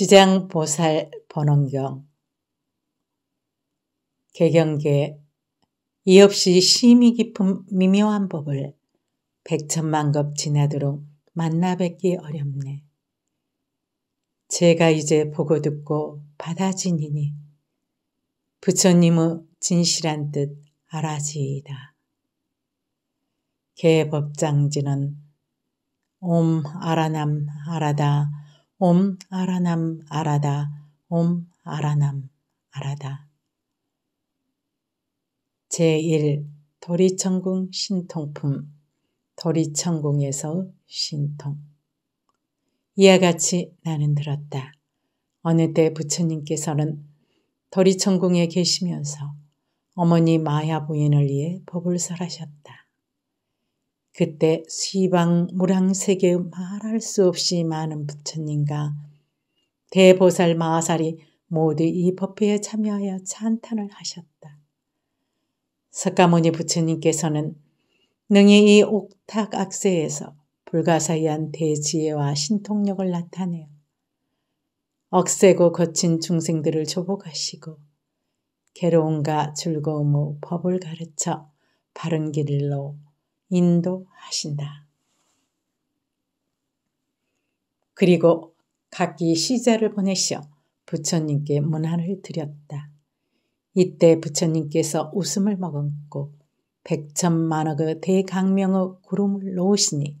지장보살 번원경 개경계 이 없이 심히 깊은 미묘한 법을 백천만 겁 지나도록 만나 뵙기 어렵네. 제가 이제 보고 듣고 받아지니니 부처님의 진실한 뜻 알아지이다. 개법장지는 옴 아라남 아라다 옴 아라남 아라다 옴 아라남 아라다 제1 도리천궁 신통품 도리천궁에서 신통 이와 같이 나는 들었다. 어느 때 부처님께서는 도리천궁에 계시면서 어머니 마야 부인을 위해 법을 설하셨다. 그때 시방 무량세계의 말할 수 없이 많은 부처님과 대보살 마살이 모두 이 법회에 참여하여 찬탄을 하셨다. 석가모니 부처님께서는 능히 이 옥탁 악세에서 불가사의한 대지혜와 신통력을 나타내어 억세고 거친 중생들을 조복하시고 괴로움과 즐거움의 법을 가르쳐 바른 길로 인도하신다. 그리고 각기 시자를 보내시어 부처님께 문안을 드렸다. 이때 부처님께서 웃음을 머금고 백천만억의 대강명의 구름을 놓으시니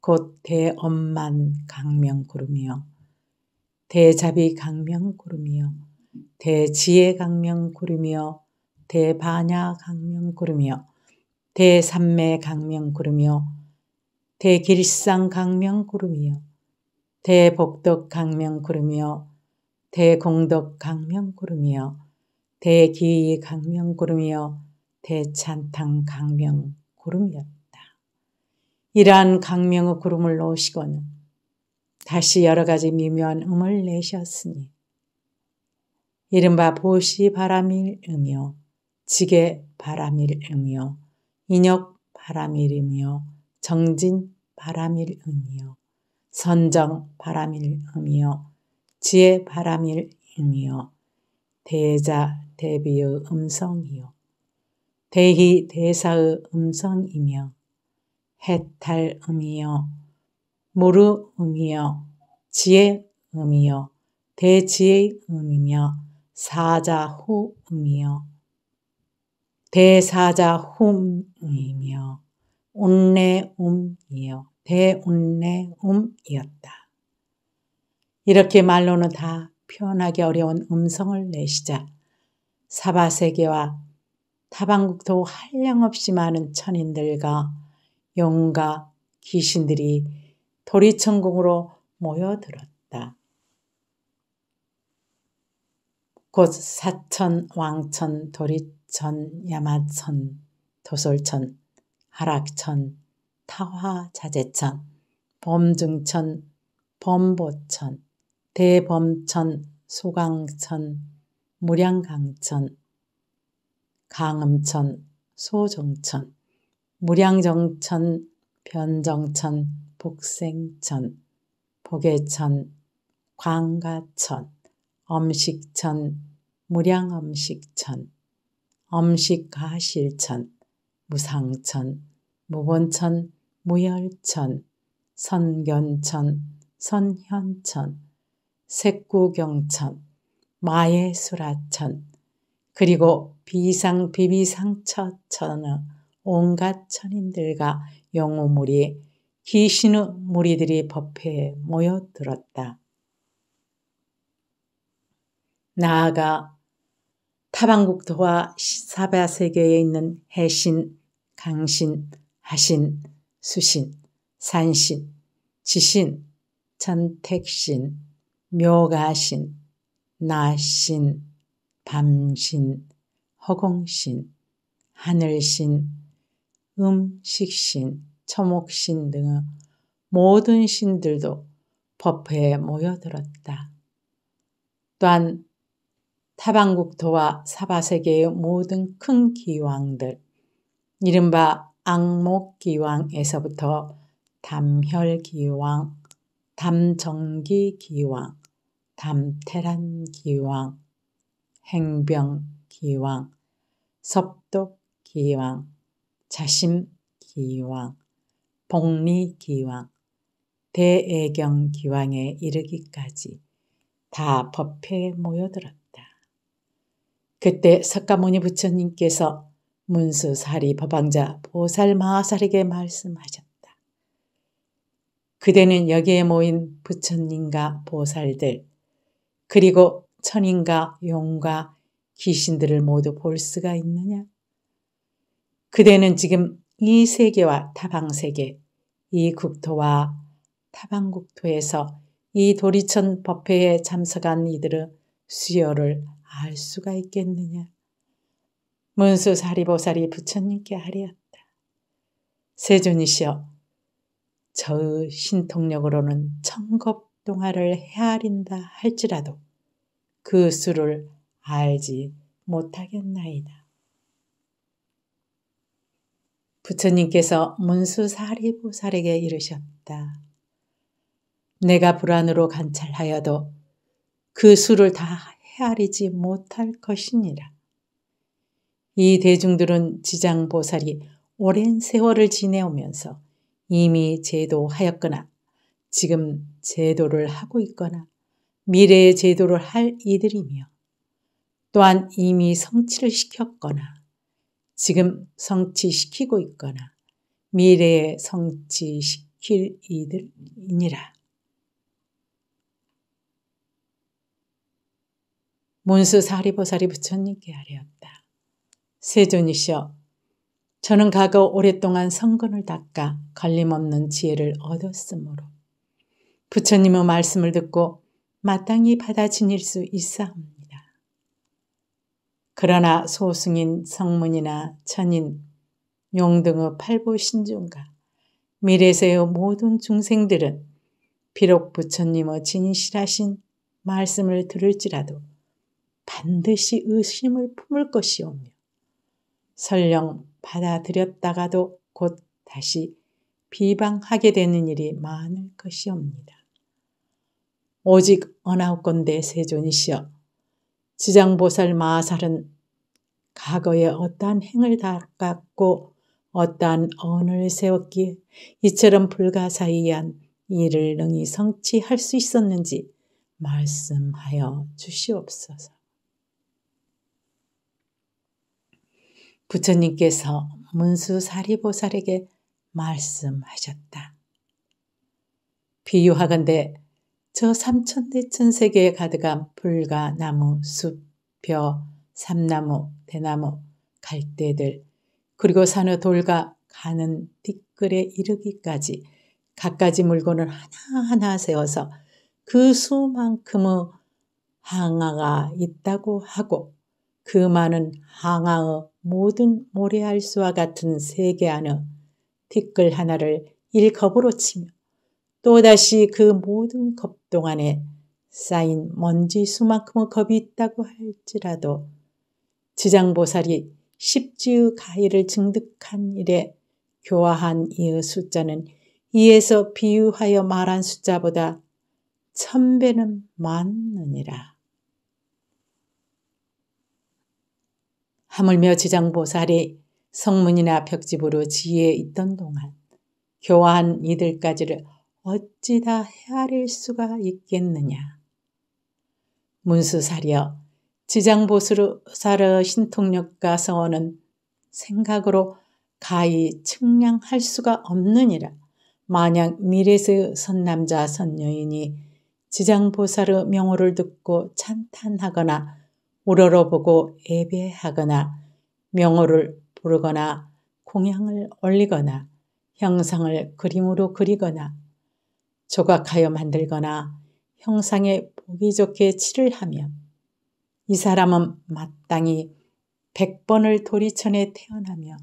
곧 대엄만 강명구름이요 대자비 강명구름이요 대지혜 강명구름이요 대반야 강명구름이요 대삼매 강명 구름이요 대길상 강명 구름이요 대복덕 강명 구름이요 대공덕 강명 구름이요 대기이 강명 구름이요 대찬탕 강명 구름이었다. 이러한 강명의 구름을 놓으시고는 다시 여러 가지 미묘한 음을 내셨으니 이른바 보시 바람일 음이요 지게 바람일 음이요 인혁 바람일이며 정진 바람일이며 선정 바람일이며 지혜 바람일이며 대자 대비의 음성이요 대희 대사의 음성이며 해탈음이요 모르음이요 지혜음이요 대지혜음이며 사자후음이요 대사자훔이며 온내움이요 대운내움이었다. 이렇게 말로는 다 표현하기 어려운 음성을 내시자 사바세계와 타방국도 한량없이 많은 천인들과 영과 귀신들이 도리천국으로 모여들었다. 곧 사천, 왕천, 도리 전, 야마천, 도솔천, 하락천, 타화자재천, 범중천, 범보천, 대범천, 소강천, 무량강천, 강음천, 소정천, 무량정천, 변정천, 복생천, 복예천, 광가천, 엄식천, 무량엄식천, 엄식하 실천, 무상천, 무본천, 무열천, 선견천, 선현천, 색구경천, 마예수라천, 그리고 비상 비비상처천의 온갖 천인들과 영우물이 귀신의 무리들이 법회에 모여들었다. 나아가 타방국도와 사바세계에 있는 해신, 강신, 하신, 수신, 산신, 지신, 전택신, 묘가신, 나신, 밤신, 허공신, 하늘신, 음식신, 초목신 등의 모든 신들도 법회에 모여들었다. 또한 타방국토와 사바세계의 모든 큰 기왕들, 이른바 악목기왕에서부터 담혈기왕, 담정기기왕, 담테란기왕, 행병기왕, 섭독기왕, 자심기왕, 복리기왕, 대애경기왕에 이르기까지 다 법회에 모여들었다. 그때 석가모니 부처님께서 문수사리 법왕자 보살마하살에게 말씀하셨다. 그대는 여기에 모인 부처님과 보살들 그리고 천인과 용과 귀신들을 모두 볼 수가 있느냐? 그대는 지금 이 세계와 타방세계, 이 국토와 타방국토에서 이 도리천 법회에 참석한 이들의 수요를 알 수가 있겠느냐. 문수사리보살이 부처님께 하리었다. 세존이시여, 저의 신통력으로는 천겁 동화를 헤아린다 할지라도 그 수를 알지 못하겠나이다. 부처님께서 문수사리보살에게 이르셨다. 내가 불안으로 관찰하여도 그 수를 다 헤아리지 못할 것이니라. 이 대중들은 지장보살이 오랜 세월을 지내오면서 이미 제도하였거나 지금 제도를 하고 있거나 미래의 제도를 할 이들이며 또한 이미 성취를 시켰거나 지금 성취시키고 있거나 미래에 성취시킬 이들이니라. 문수 사리보살이 부처님께 아뢰었다. 세존이시여, 저는 과거 오랫동안 성근을 닦아 걸림없는 지혜를 얻었으므로 부처님의 말씀을 듣고 마땅히 받아 지닐 수 있사옵니다. 그러나 소승인 성문이나 천인, 용 등의 팔보신중과 미래세의 모든 중생들은 비록 부처님의 진실하신 말씀을 들을지라도 반드시 의심을 품을 것이오며 설령 받아들였다가도 곧 다시 비방하게 되는 일이 많을 것이옵니다. 오직 어나하건대 세존이시여 지장보살 마살은 과거에 어떠한 행을 닦았고 어떠한 언을 세웠기에 이처럼 불가사의한 일을 능히 성취할 수 있었는지 말씀하여 주시옵소서. 부처님께서 문수 사리보살에게 말씀하셨다. 비유하건대 저 삼천대천 세계에 가득한 불가, 나무, 숲, 벼, 삼나무, 대나무, 갈대들, 그리고 산의 돌과 가는 뒷글에 이르기까지 갖가지 물건을 하나하나 세워서 그 수만큼의 항아가 있다고 하고 그 많은 항아의 모든 모래알수와 같은 세계 안의 티끌 하나를 일겁으로 치며 또다시 그 모든 겁 동안에 쌓인 먼지 수만큼의 겁이 있다고 할지라도 지장보살이 십지의 가위를 증득한 일에 교화한 이의 숫자는 이에서 비유하여 말한 숫자보다 천배는 많느니라. 하물며 지장보살이 성문이나 벽집으로 지혜에 있던 동안 교화한 이들까지를 어찌 다 헤아릴 수가 있겠느냐. 문수사려 지장보살의 신통력과 성원은 생각으로 가히 측량할 수가 없느니라. 만약 미래의 선남자 선녀인이 지장보살의 명호를 듣고 찬탄하거나 우러러보고 예배하거나 명호를 부르거나 공양을 올리거나 형상을 그림으로 그리거나 조각하여 만들거나 형상에 보기 좋게 칠을 하며 이 사람은 마땅히 백번을 도리천에 태어나며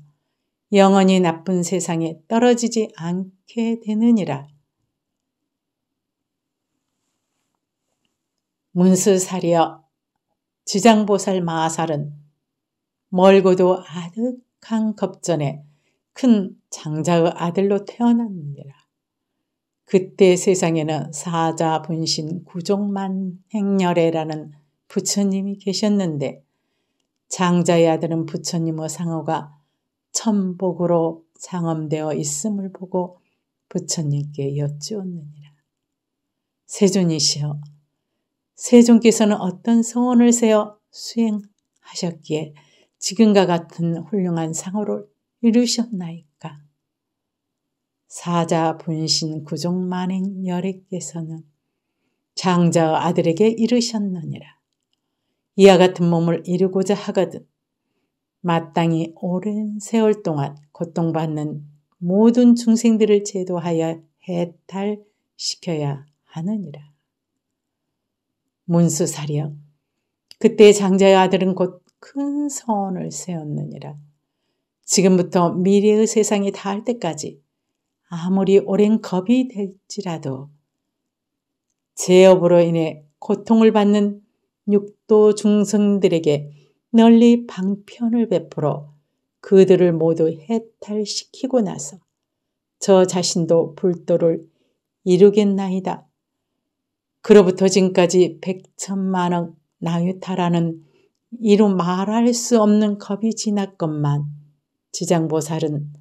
영원히 나쁜 세상에 떨어지지 않게 되느니라. 문수사리여 지장보살 마살은 멀고도 아득한 겁전에 큰 장자의 아들로 태어났느니라. 그때 세상에는 사자 분신 구종만 행렬애라는 부처님이 계셨는데 장자의 아들은 부처님의 상호가 천복으로 상엄되어 있음을 보고 부처님께 여쭈었느니라. 세존이시여 세종께서는 어떤 성원을 세어 수행하셨기에 지금과 같은 훌륭한 상호를 이루셨나이까. 사자 분신 구종만행 여애께서는 장자의 아들에게 이르셨느니라. 이와 같은 몸을 이루고자 하거든 마땅히 오랜 세월 동안 고통받는 모든 중생들을 제도하여 해탈시켜야 하느니라. 문수사이여 그때 장자의 아들은 곧 큰 선을 세웠느니라. 지금부터 미래의 세상이 닿을 때까지 아무리 오랜 겁이 될지라도 제업으로 인해 고통을 받는 육도 중생들에게 널리 방편을 베풀어 그들을 모두 해탈시키고 나서 저 자신도 불도를 이루겠나이다. 그로부터 지금까지 백천만억 나유타라는 이루 말할 수 없는 겁이 지났건만 지장보살은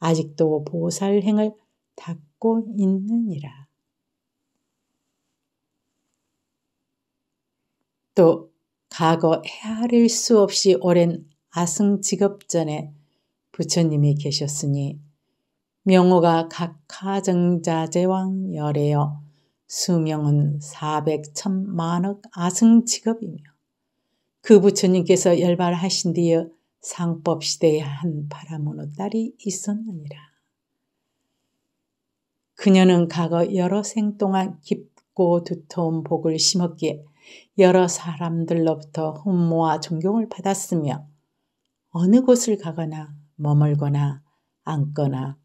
아직도 보살행을 닦고 있느니라. 또 과거 헤아릴 수 없이 오랜 아승 직업전에 부처님이 계셨으니 명호가 각하정자 제왕 열에요. 수명은 400천만억 아승 직업이며 그 부처님께서 열발하신 뒤에 상법시대에 한 바라모노 딸이 있었느니라. 그녀는 과거 여러 생 동안 깊고 두터운 복을 심었기에 여러 사람들로부터 흠모와 존경을 받았으며 어느 곳을 가거나 머물거나 앉거나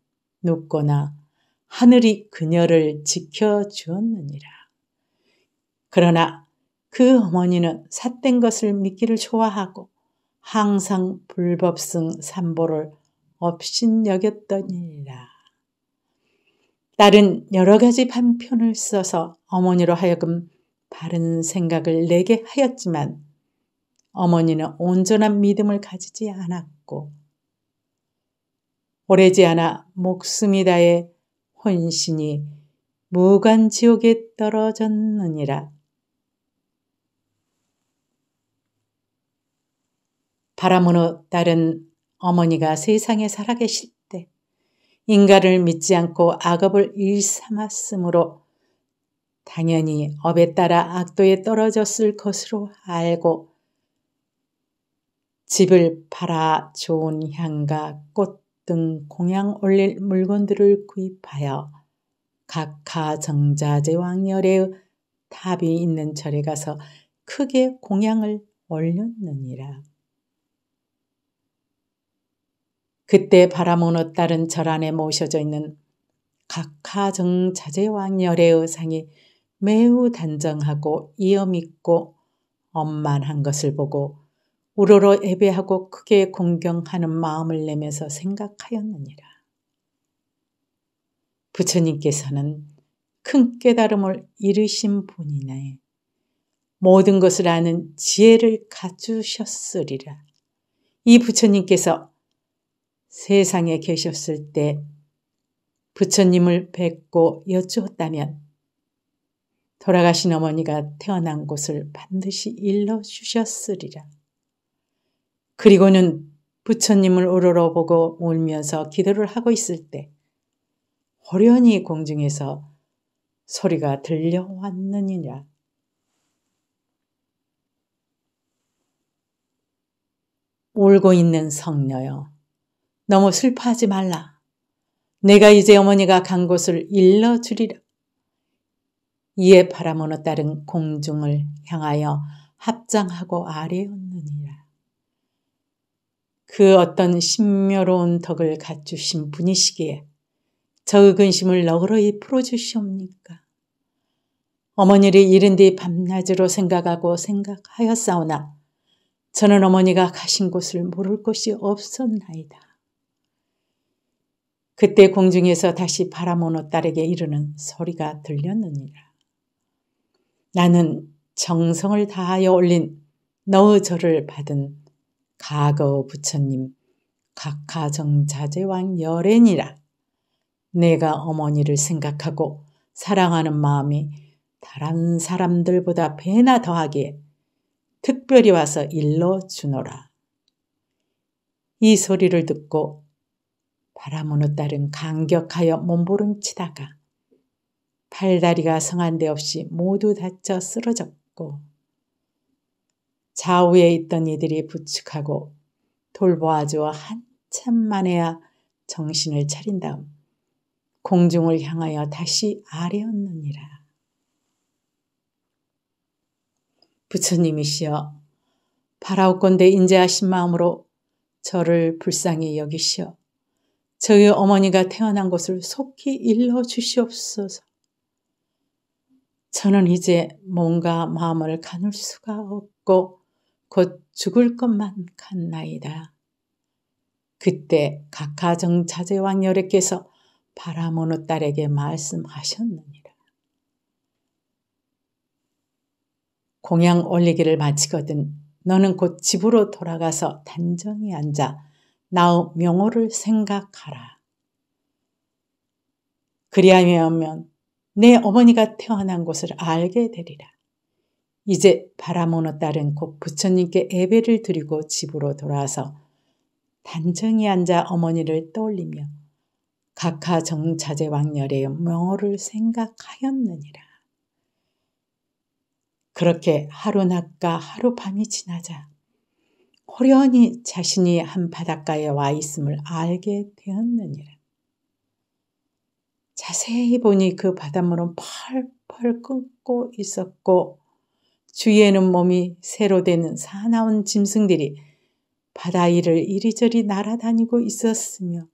눕거나 하늘이 그녀를 지켜주었느니라. 그러나 그 어머니는 삿된 것을 믿기를 좋아하고 항상 불법승 삼보를 업신여겼더니라. 딸은 여러 가지 반편을 써서 어머니로 하여금 바른 생각을 내게 하였지만 어머니는 온전한 믿음을 가지지 않았고 오래지 않아 목숨이 다해 혼신이 무관지옥에 떨어졌느니라. 바람으로 딸은 어 어머니가 세상에 살아계실 때 인간을 믿지 않고 악업을 일삼았으므로 당연히 업에 따라 악도에 떨어졌을 것으로 알고 집을 팔아 좋은 향과 꽃등 공양 올릴 물건들을 구입하여 각하정자 제왕열의 탑이 있는 절에 가서 크게 공양을 올렸느니라. 그때 바라모노 딸은 절 안에 모셔져 있는 각하정 자제왕열의 의상이 매우 단정하고 이엄있고 엄만한 것을 보고 우러러 예배하고 크게 공경하는 마음을 내면서 생각하였느니라. 부처님께서는 큰 깨달음을 이르신 분이네 모든 것을 아는 지혜를 갖추셨으리라. 이 부처님께서 세상에 계셨을 때 부처님을 뵙고 여쭈었다면 돌아가신 어머니가 태어난 곳을 반드시 일러 주셨으리라. 그리고는 부처님을 우러러보고 울면서 기도를 하고 있을 때 호련히 공중에서 소리가 들려왔느니라. 울고 있는 성녀여, 너무 슬퍼하지 말라. 내가 이제 어머니가 간 곳을 일러주리라. 이에 바라모노 딸은 공중을 향하여 합장하고 아뢰었느니라. 그 어떤 신묘로운 덕을 갖추신 분이시기에 저의 근심을 너그러이 풀어주시옵니까? 어머니를 잃은 뒤 밤낮으로 생각하고 생각하였사오나 저는 어머니가 가신 곳을 모를 곳이 없었나이다. 그때 공중에서 다시 바라모노 딸에게 이르는 소리가 들렸느니라. 나는 정성을 다하여 올린 너의 절을 받은 가거 부처님 각하정 자제왕 여렌이라 내가 어머니를 생각하고 사랑하는 마음이 다른 사람들보다 배나 더하게 특별히 와서 일러 주노라. 이 소리를 듣고 바라문의 딸은 강격하여 몸부림치다가 팔다리가 성한 데 없이 모두 다쳐 쓰러졌고 좌우에 있던 이들이 부축하고 돌보아주어 한참 만에야 정신을 차린 다음 공중을 향하여 다시 아뢰었느니라 부처님이시여 바라옵건대 인자하신 마음으로 저를 불쌍히 여기시어 저희 어머니가 태어난 곳을 속히 일러 주시옵소서. 저는 이제 몸과 마음을 가눌 수가 없고 곧 죽을 것만 같나이다. 그때 각하정 자제왕 여래께서 바라모노 딸에게 말씀하셨느니라. 공양 올리기를 마치거든 너는 곧 집으로 돌아가서 단정히 앉아 나의 명호를 생각하라. 그리하면 내 어머니가 태어난 곳을 알게 되리라. 이제 바라모노 딸은 곧 부처님께 예배를 드리고 집으로 돌아와서 단정히 앉아 어머니를 떠올리며 각하 정차제 왕렬의 명호를 생각하였느니라. 그렇게 하루 낮과 하루 밤이 지나자 호련히 자신이 한 바닷가에 와 있음을 알게 되었느니라. 자세히 보니 그 바닷물은 펄펄 끓고 있었고 주위에는 몸이 새로 되는 사나운 짐승들이 바다 위를 이리저리 날아다니고 있었으며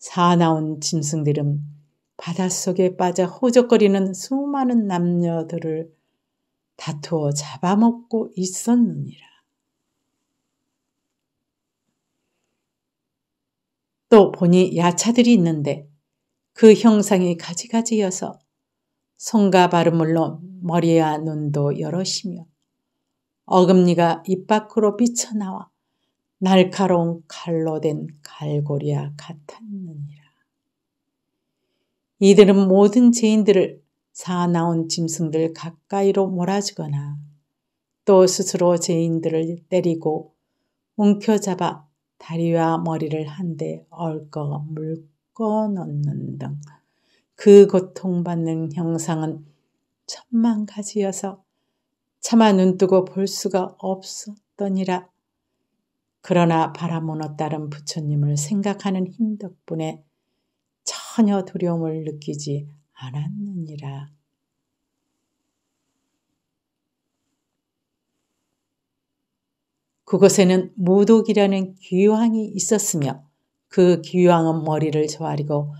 사나운 짐승들은 바닷속에 빠져 호적거리는 수많은 남녀들을 다투어 잡아먹고 있었느니라. 또 보니 야차들이 있는데 그 형상이 가지가지여서 손과 발음물로 머리와 눈도 열으시며 어금니가 입 밖으로 비쳐나와 날카로운 칼로 된 갈고리와 같았느니라. 이들은 모든 죄인들을 사나운 짐승들 가까이로 몰아주거나 또 스스로 죄인들을 때리고 움켜잡아 다리와 머리를 한데 얽어 물고 놓는 등그 고통받는 형상은 천만 가지여서 차마 눈뜨고 볼 수가 없었더니라. 그러나 바라모노 딸은 부처님을 생각하는 힘 덕분에 전혀 두려움을 느끼지 않았느니라. 그곳에는 무독이라는 귀왕이 있었으며 그 귀왕은 머리를 조아리고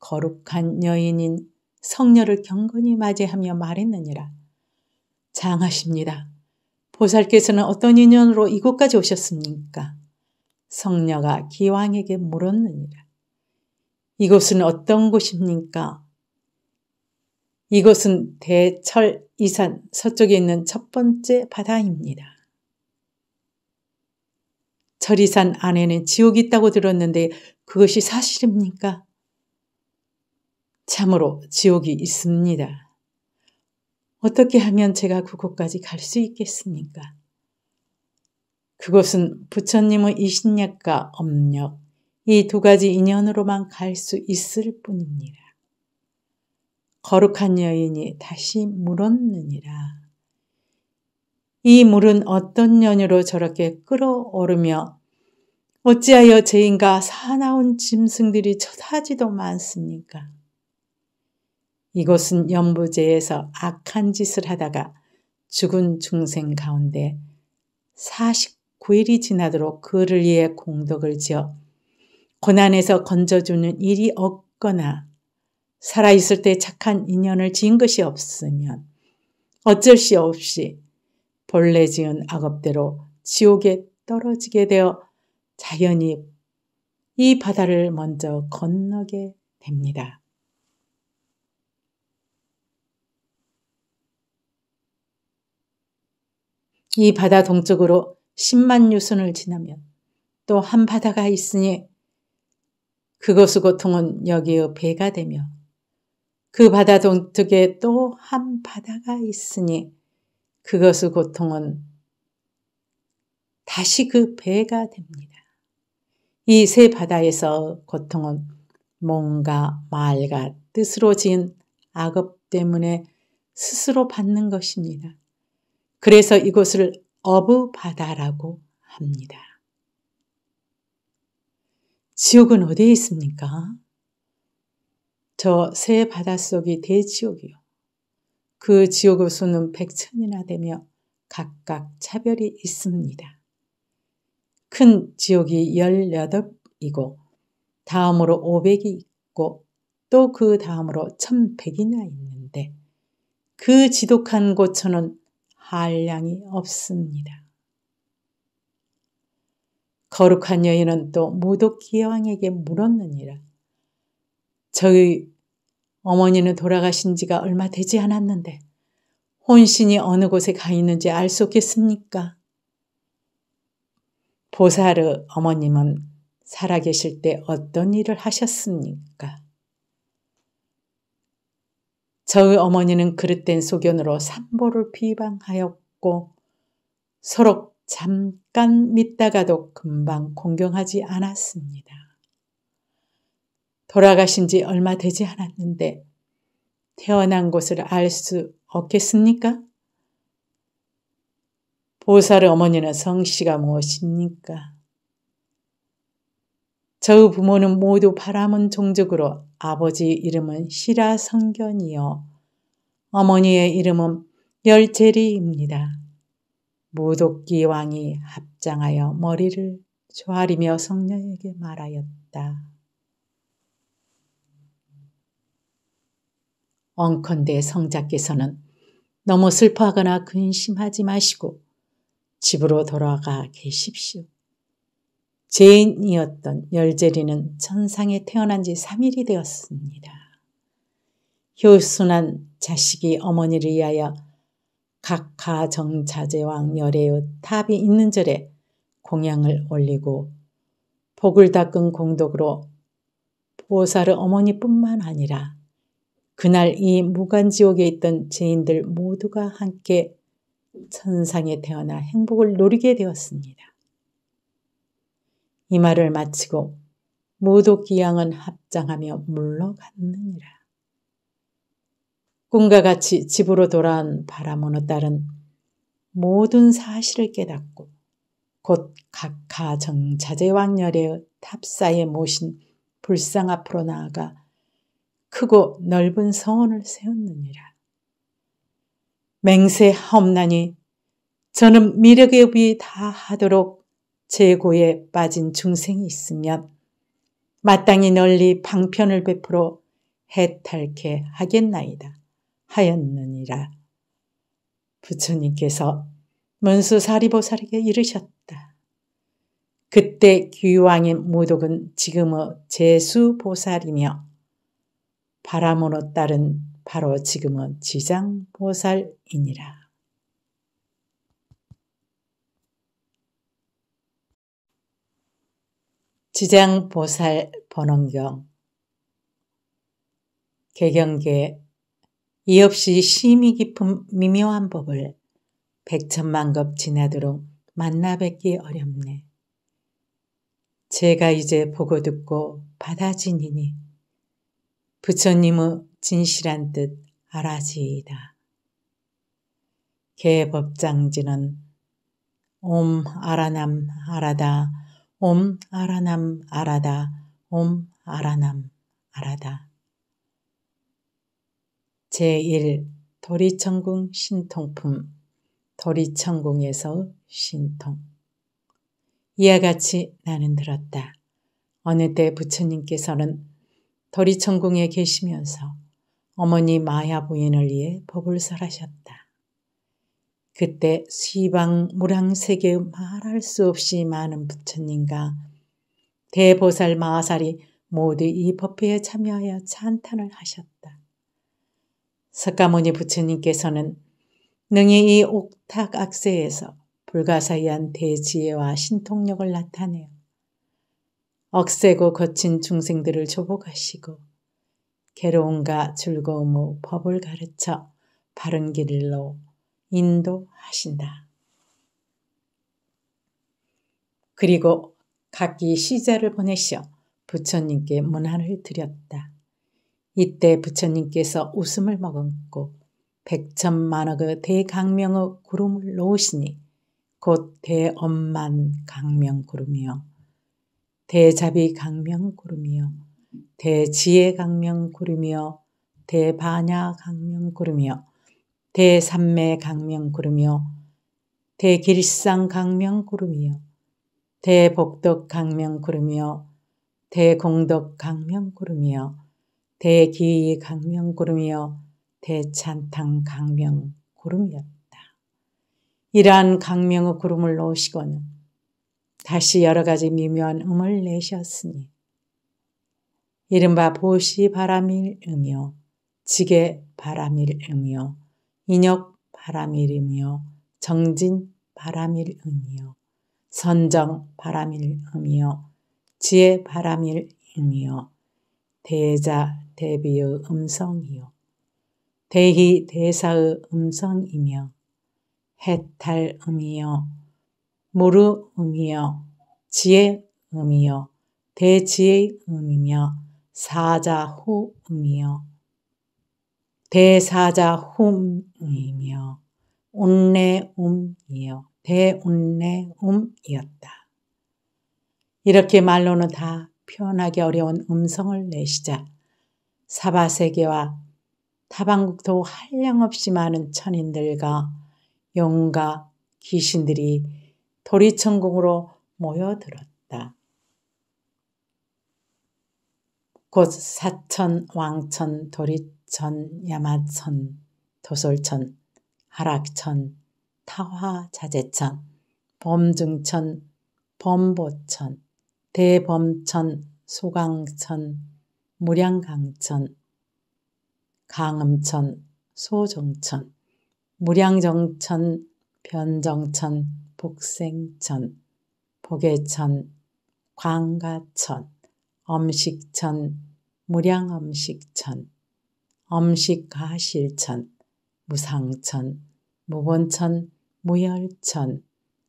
거룩한 여인인 성녀를 경건히 맞이하며 말했느니라. 장하십니다. 보살께서는 어떤 인연으로 이곳까지 오셨습니까? 성녀가 기왕에게 물었느니라. 이곳은 어떤 곳입니까? 이곳은 대철 이산 서쪽에 있는 첫 번째 바다입니다. 철이산 안에는 지옥이 있다고 들었는데 그것이 사실입니까? 참으로 지옥이 있습니다. 어떻게 하면 제가 그곳까지 갈 수 있겠습니까? 그곳은 부처님의 이신약과 엄력, 이 두 가지 인연으로만 갈 수 있을 뿐입니다. 거룩한 여인이 다시 물었느니라. 이 물은 어떤 연유로 저렇게 끓어오르며 어찌하여 죄인과 사나운 짐승들이 처다지도 많습니까? 이곳은 연부제에서 악한 짓을 하다가 죽은 중생 가운데 49일이 지나도록 그를 위해 공덕을 지어 고난에서 건져주는 일이 없거나 살아있을 때 착한 인연을 지은 것이 없으면 어쩔 수 없이 본래 지은 악업대로 지옥에 떨어지게 되어 자연히 이 바다를 먼저 건너게 됩니다. 이 바다 동쪽으로 10만 유순을 지나면 또 한 바다가 있으니 그것의 고통은 여기의 배가 되며 그 바다 동쪽에 또 한 바다가 있으니 그것의 고통은 다시 그 배가 됩니다. 이 세 바다에서 고통은 뭔가 말과 뜻으로 지은 악업 때문에 스스로 받는 것입니다. 그래서 이곳을 어부바다라고 합니다. 지옥은 어디에 있습니까? 저 새 바닷속이 대지옥이요. 그 지옥의 수는 백천이나 되며 각각 차별이 있습니다. 큰 지옥이 18이고 다음으로 500이 있고 또 그 다음으로 1100이나 있는데 그 지독한 고초는 한량이 없습니다. 거룩한 여인은 또 모독기 왕에게 물었느니라. 저희 어머니는 돌아가신 지가 얼마 되지 않았는데 혼신이 어느 곳에 가 있는지 알 수 없겠습니까? 보살의 어머님은 살아계실 때 어떤 일을 하셨습니까? 저의 어머니는 그릇된 소견으로 산보를 비방하였고 서로 잠깐 믿다가도 금방 공경하지 않았습니다. 돌아가신 지 얼마 되지 않았는데 태어난 곳을 알 수 없겠습니까? 보살의 어머니는 성씨가 무엇입니까? 저의 부모는 모두 바람은 종족으로 아버지 이름은 시라성견이요. 어머니의 이름은 열제리입니다무독기 왕이 합장하여 머리를 조아리며 성녀에게 말하였다. 엉컨대 성자께서는 너무 슬퍼하거나 근심하지 마시고 집으로 돌아가 계십시오. 죄인이었던 열제리는 천상에 태어난 지 3일이 되었습니다. 효순한 자식이 어머니를 위하여 각하정자제왕 열애의 탑이 있는 절에 공양을 올리고 복을 닦은 공덕으로 보살의 어머니뿐만 아니라 그날 이 무간지옥에 있던 죄인들 모두가 함께 천상에 태어나 행복을 노리게 되었습니다. 이 말을 마치고 모독기 양은 합장하며 물러갔느니라. 꿈과 같이 집으로 돌아온 바라모노 딸은 모든 사실을 깨닫고 곧 각하 정자재 왕렬의 탑사에 모신 불상 앞으로 나아가 크고 넓은 성원을 세웠느니라. 맹세 하옵나니 저는 미래의위다 하도록 재고에 빠진 중생이 있으면 마땅히 널리 방편을 베풀어 해탈케 하겠나이다 하였느니라. 부처님께서 문수사리보살에게 이르셨다. 그때 귀왕의 모독은 지금의 제수보살이며 바람으로 따른 바로 지금은 지장보살이니라. 지장보살 번엄경 개경계 이 없이 심이 깊은 미묘한 법을 백천만겁 지나도록 만나 뵙기 어렵네. 제가 이제 보고 듣고 받아지니니 부처님의 진실한 뜻 알아지이다. 개법장지는 옴 아라남 아라다 옴 아라남 아라다 옴 아라남 아라다 제1 도리천궁 신통품 도리천궁에서 신통 이와 같이 나는 들었다. 어느 때 부처님께서는 도리천궁에 계시면서 어머니 마야 부인을 위해 법을 설하셨다. 그때 시방 무량세계의 말할 수 없이 많은 부처님과 대보살 마살이 모두 이 법회에 참여하여 찬탄을 하셨다. 석가모니 부처님께서는 능히 이 옥탁 악세에서 불가사의한 대지혜와 신통력을 나타내어 억세고 거친 중생들을 조복하시고 괴로움과 즐거움의 법을 가르쳐 바른 길로 인도하신다. 그리고 각기 시자를 보내시어 부처님께 문안을 드렸다. 이때 부처님께서 웃음을 머금고 백천만억의 대강명의 구름을 놓으시니 곧 대엄만 강명구름이요 대자비 강명구름이요 대지혜 강명구름이요 대반야 강명구름이요 대삼매 강명 구름이요 대길상 강명 구름이요 대복덕 강명 구름이요 대공덕 강명 구름이요 대기 강명 구름이요 대찬탕 강명 구름이었다. 이러한 강명의 구름을 놓으시고는 다시 여러 가지 미묘한 음을 내셨으니 이른바 보시 바람일 음이요 지게 바람일 음이요 인혁 바람일이며 정진 바람일음이요 선정 바람일음이요 지혜 바람일음이요 대자 대비의 음성이요 대희 대사의 음성이며 해탈음이요 모르음이요 지혜음이요 대지혜음이며 사자후음이요 대사자 홈이며 온내움이요 대온내움이었다. 이렇게 말로는 다 표현하기 어려운 음성을 내시자 사바세계와 타방국도 한량없이 많은 천인들과 용과 귀신들이 도리천국으로 모여들었다. 곧 사천, 왕천, 도리 천 전, 야마천, 도솔천, 하락천, 타화자재천, 범중천, 범보천, 대범천, 소강천, 무량강천, 강음천, 소정천, 무량정천, 변정천, 복생천, 복계천 광가천, 엄식천, 무량엄식천, 엄식가실천, 무상천, 무본천, 무열천,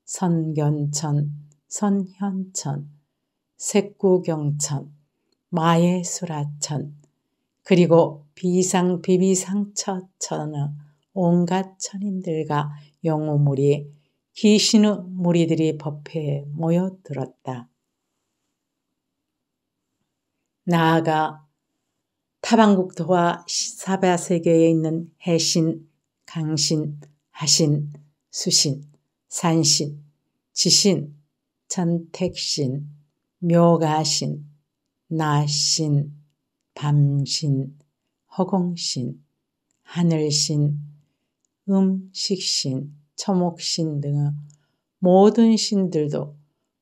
선견천, 선현천, 색구경천, 마예수라천, 그리고 비상 비비상처천의 온갖 천인들과 영우물이 귀신의 무리들이 법회에 모여들었다. 나아가 타방국토와 사바 세계에 있는 해신, 강신, 하신, 수신, 산신, 지신, 전택신, 묘가신, 나신, 밤신, 허공신, 하늘신, 음식신, 초목신 등의 모든 신들도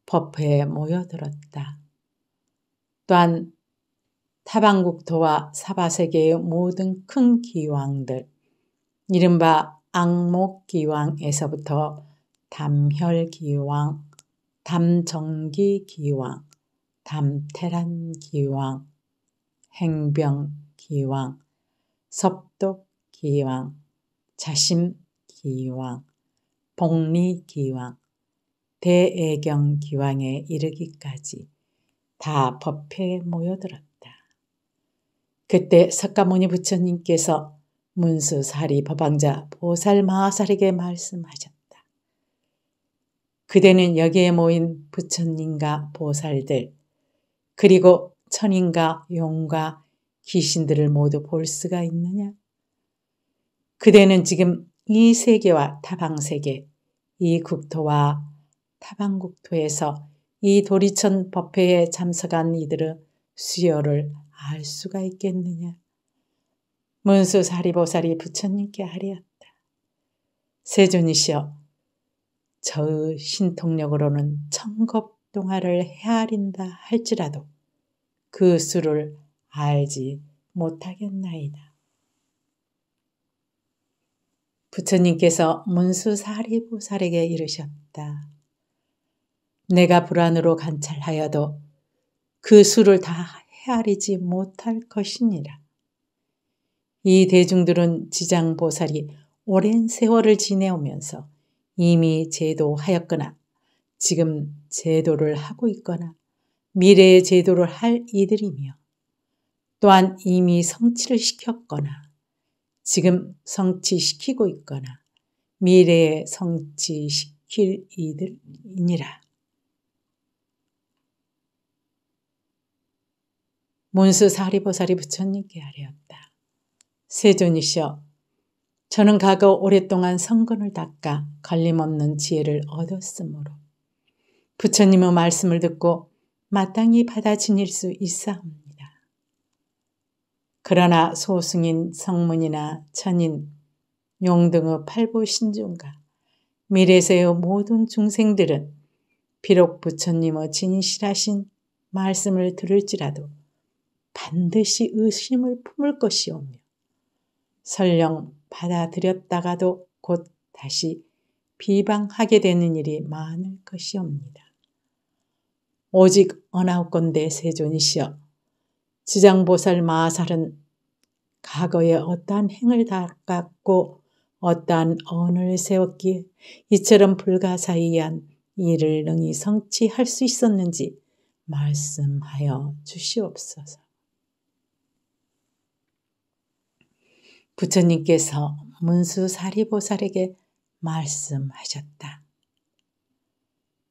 법회에 모여들었다. 또한 타방국토와 사바세계의 모든 큰 기왕들, 이른바 악목기왕에서부터 담혈기왕, 담정기기왕, 담테란기왕, 행병기왕, 섭독기왕, 자심기왕, 복리기왕, 대애경기왕에 이르기까지 다 법회에 모여들었다. 그때 석가모니 부처님께서 문수사리 법왕자 보살마하살에게 말씀하셨다. 그대는 여기에 모인 부처님과 보살들 그리고 천인과 용과 귀신들을 모두 볼 수가 있느냐? 그대는 지금 이 세계와 타방세계, 이 국토와 타방국토에서 이 도리천 법회에 참석한 이들의 수요를 알 수가 있겠느냐. 문수사리보살이 부처님께 하리었다. 세존이시여, 저의 신통력으로는 천겁동화를 헤아린다 할지라도 그 수를 알지 못하겠나이다. 부처님께서 문수사리보살에게 이르셨다. 내가 불안으로 관찰하여도 그 수를 다 헤아리지 못할 것이니라. 이 대중들은 지장보살이 오랜 세월을 지내오면서 이미 제도하였거나 지금 제도를 하고 있거나 미래의 제도를 할 이들이며 또한 이미 성취를 시켰거나 지금 성취시키고 있거나 미래에 성취시킬 이들이니라. 문수 사리보사리 부처님께 아뢰었다. 세존이시여, 저는 과거 오랫동안 성근을 닦아 걸림없는 지혜를 얻었으므로 부처님의 말씀을 듣고 마땅히 받아 지닐 수 있사옵니다. 그러나 소승인 성문이나 천인, 용 등의 팔보신중과 미래세의 모든 중생들은 비록 부처님의 진실하신 말씀을 들을지라도 반드시 의심을 품을 것이오며 설령 받아들였다가도 곧 다시 비방하게 되는 일이 많을 것이옵니다. 오직 어나하건대 세존이시여 지장보살 마살은 과거에 어떠한 행을 닦았고 어떠한 언을 세웠기에 이처럼 불가사의한 일을 능히 성취할 수 있었는지 말씀하여 주시옵소서. 부처님께서 문수 사리보살에게 말씀하셨다.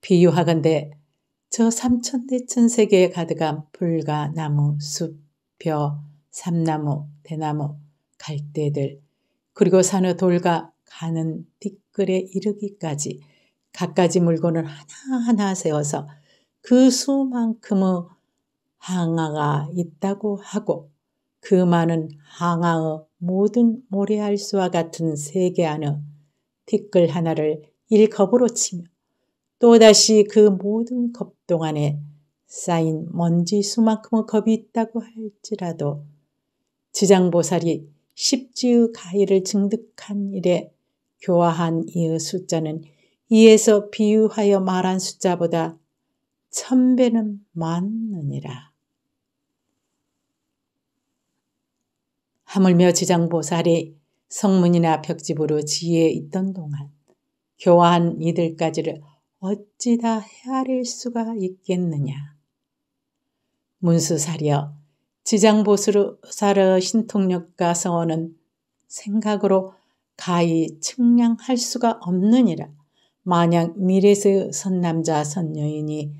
비유하건대 저 삼천대천 세계에 가득한 불가, 나무, 숲, 벼, 삼나무, 대나무, 갈대들, 그리고 산의 돌과 가는 뒷글에 이르기까지 갖가지 물건을 하나하나 세워서 그 수만큼의 항아가 있다고 하고 그 많은 항아의 모든 모래알수와 같은 세계 안의 티끌 하나를 일겁으로 치며 또다시 그 모든 겁 동안에 쌓인 먼지 수만큼의 겁이 있다고 할지라도 지장보살이 십지의 가위를 증득한 일에 교화한 이의 숫자는 이에서 비유하여 말한 숫자보다 천배는 많느니라. 하물며 지장보살이 성문이나 벽집으로 지혜에 있던 동안 교화한 이들까지를 어찌 다 헤아릴 수가 있겠느냐. 문수사려 지장보살의 신통력과 성원은 생각으로 가히 측량할 수가 없느니라. 만약 미래의 선남자 선녀인이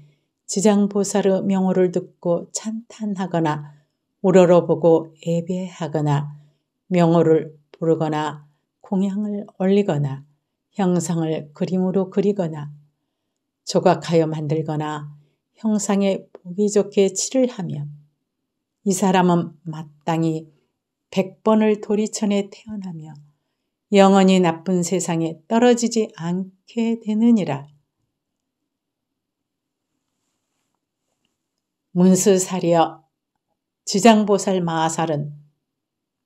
지장보살의 명호를 듣고 찬탄하거나 우러러보고 예배하거나 명호를 부르거나 공양을 올리거나 형상을 그림으로 그리거나 조각하여 만들거나 형상에 보기 좋게 칠을 하며 이 사람은 마땅히 백번을 도리천에 태어나며 영원히 나쁜 세상에 떨어지지 않게 되느니라. 문수사리여 지장보살 마살은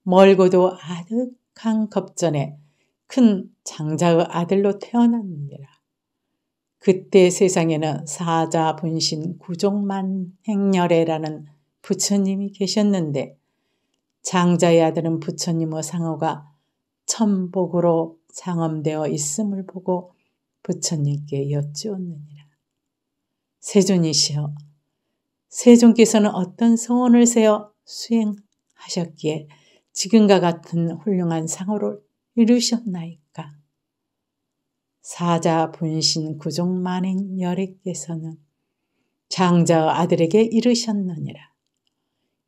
멀고도 아득한 겁전에 큰 장자의 아들로 태어났느니라 그때 세상에는 사자 분신 구종만 행렬애라는 부처님이 계셨는데 장자의 아들은 부처님의 상호가 천복으로 상엄되어 있음을 보고 부처님께 여쭈었느니라. 세존이시여 세종께서는 어떤 성원을 세어 수행하셨기에 지금과 같은 훌륭한 상호를 이루셨나이까. 사자 분신 구종 만행 여애께서는 장자의 아들에게 이르셨느니라.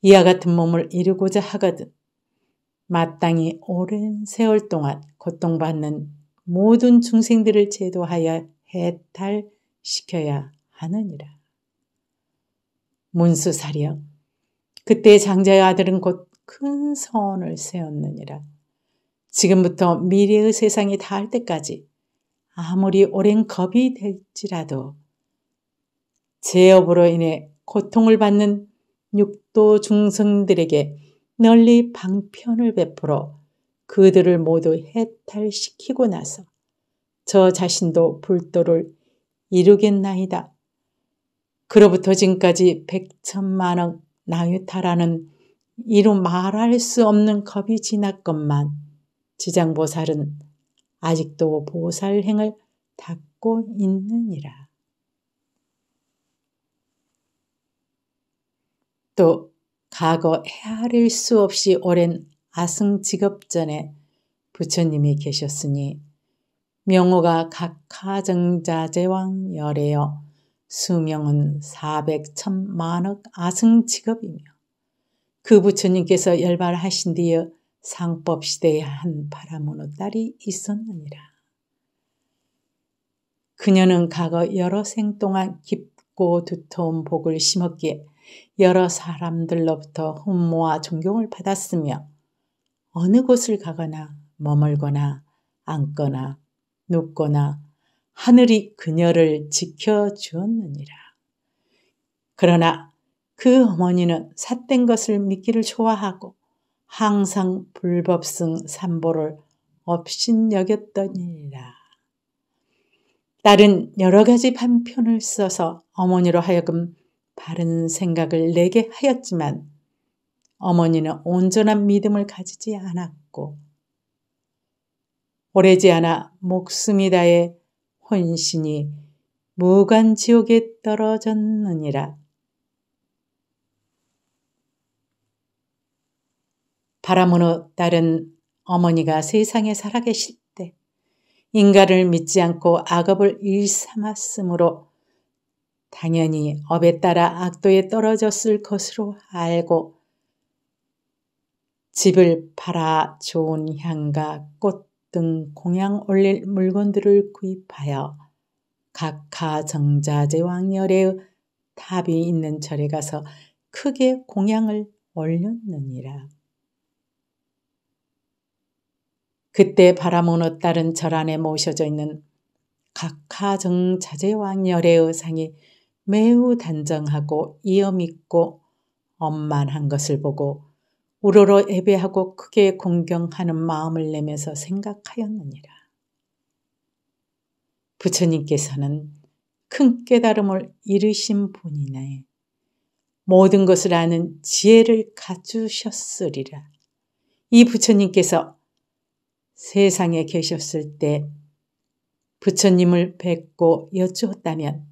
이와 같은 몸을 이루고자 하거든 마땅히 오랜 세월 동안 고통받는 모든 중생들을 제도하여 해탈시켜야 하느니라. 문수사려. 그때 장자의 아들은 곧 큰 선을 세웠느니라. 지금부터 미래의 세상이 닿을 때까지 아무리 오랜 겁이 될지라도 제업으로 인해 고통을 받는 육도 중생들에게 널리 방편을 베풀어 그들을 모두 해탈시키고 나서 저 자신도 불도를 이루겠나이다. 그로부터 지금까지 백천만억 나유타라는 이루 말할 수 없는 겁이 지났건만 지장보살은 아직도 보살행을 닦고 있느니라. 또 과거 헤아릴 수 없이 오랜 아승 직업전에 부처님이 계셨으니 명호가 각하정자 제왕 열에요 수명은 400천만억 아승 직업이며 그 부처님께서 열발하신 뒤에 상법시대에 한 바라모노 딸이 있었느니라. 그녀는 과거 여러 생 동안 깊고 두터운 복을 심었기에 여러 사람들로부터 흠모와 존경을 받았으며 어느 곳을 가거나 머물거나 앉거나 눕거나 하늘이 그녀를 지켜주었느니라. 그러나 그 어머니는 삿된 것을 믿기를 좋아하고 항상 불법승 삼보를 업신여겼더니라. 딸은 여러 가지 반편을 써서 어머니로 하여금 바른 생각을 내게 하였지만 어머니는 온전한 믿음을 가지지 않았고 오래지 않아 목숨이 다해 혼신이 무관지옥에 떨어졌느니라. 바람으로 딸은 어머니가 세상에 살아계실 때 인간을 믿지 않고 악업을 일삼았으므로 당연히 업에 따라 악도에 떨어졌을 것으로 알고 집을 팔아 좋은 향과 꽃, 등 공양 올릴 물건들을 구입하여 각하정자 제왕열의 탑이 있는 절에 가서 크게 공양을 올렸느니라. 그때 바라모노 딸은 절 안에 모셔져 있는 각하정 자제왕열의 의상이 매우 단정하고 위엄 있고 엄만한 것을 보고 우러러 예배하고 크게 공경하는 마음을 내면서 생각하였느니라. 부처님께서는 큰 깨달음을 이르신 분이네 모든 것을 아는 지혜를 갖추셨으리라. 이 부처님께서 세상에 계셨을 때 부처님을 뵙고 여쭈었다면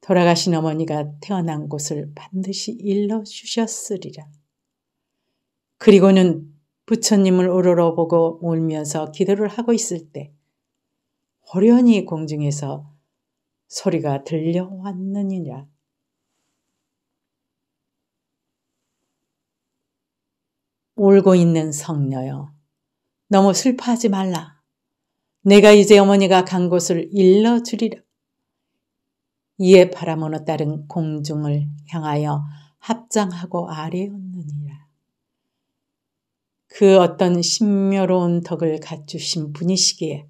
돌아가신 어머니가 태어난 곳을 반드시 일러 주셨으리라. 그리고는 부처님을 우러러보고 울면서 기도를 하고 있을 때 호련히 공중에서 소리가 들려왔느니라. 울고 있는 성녀여 너무 슬퍼하지 말라. 내가 이제 어머니가 간 곳을 일러주리라. 이에 바라모노 딸은 공중을 향하여 합장하고 아래었느니라. 그 어떤 신묘로운 덕을 갖추신 분이시기에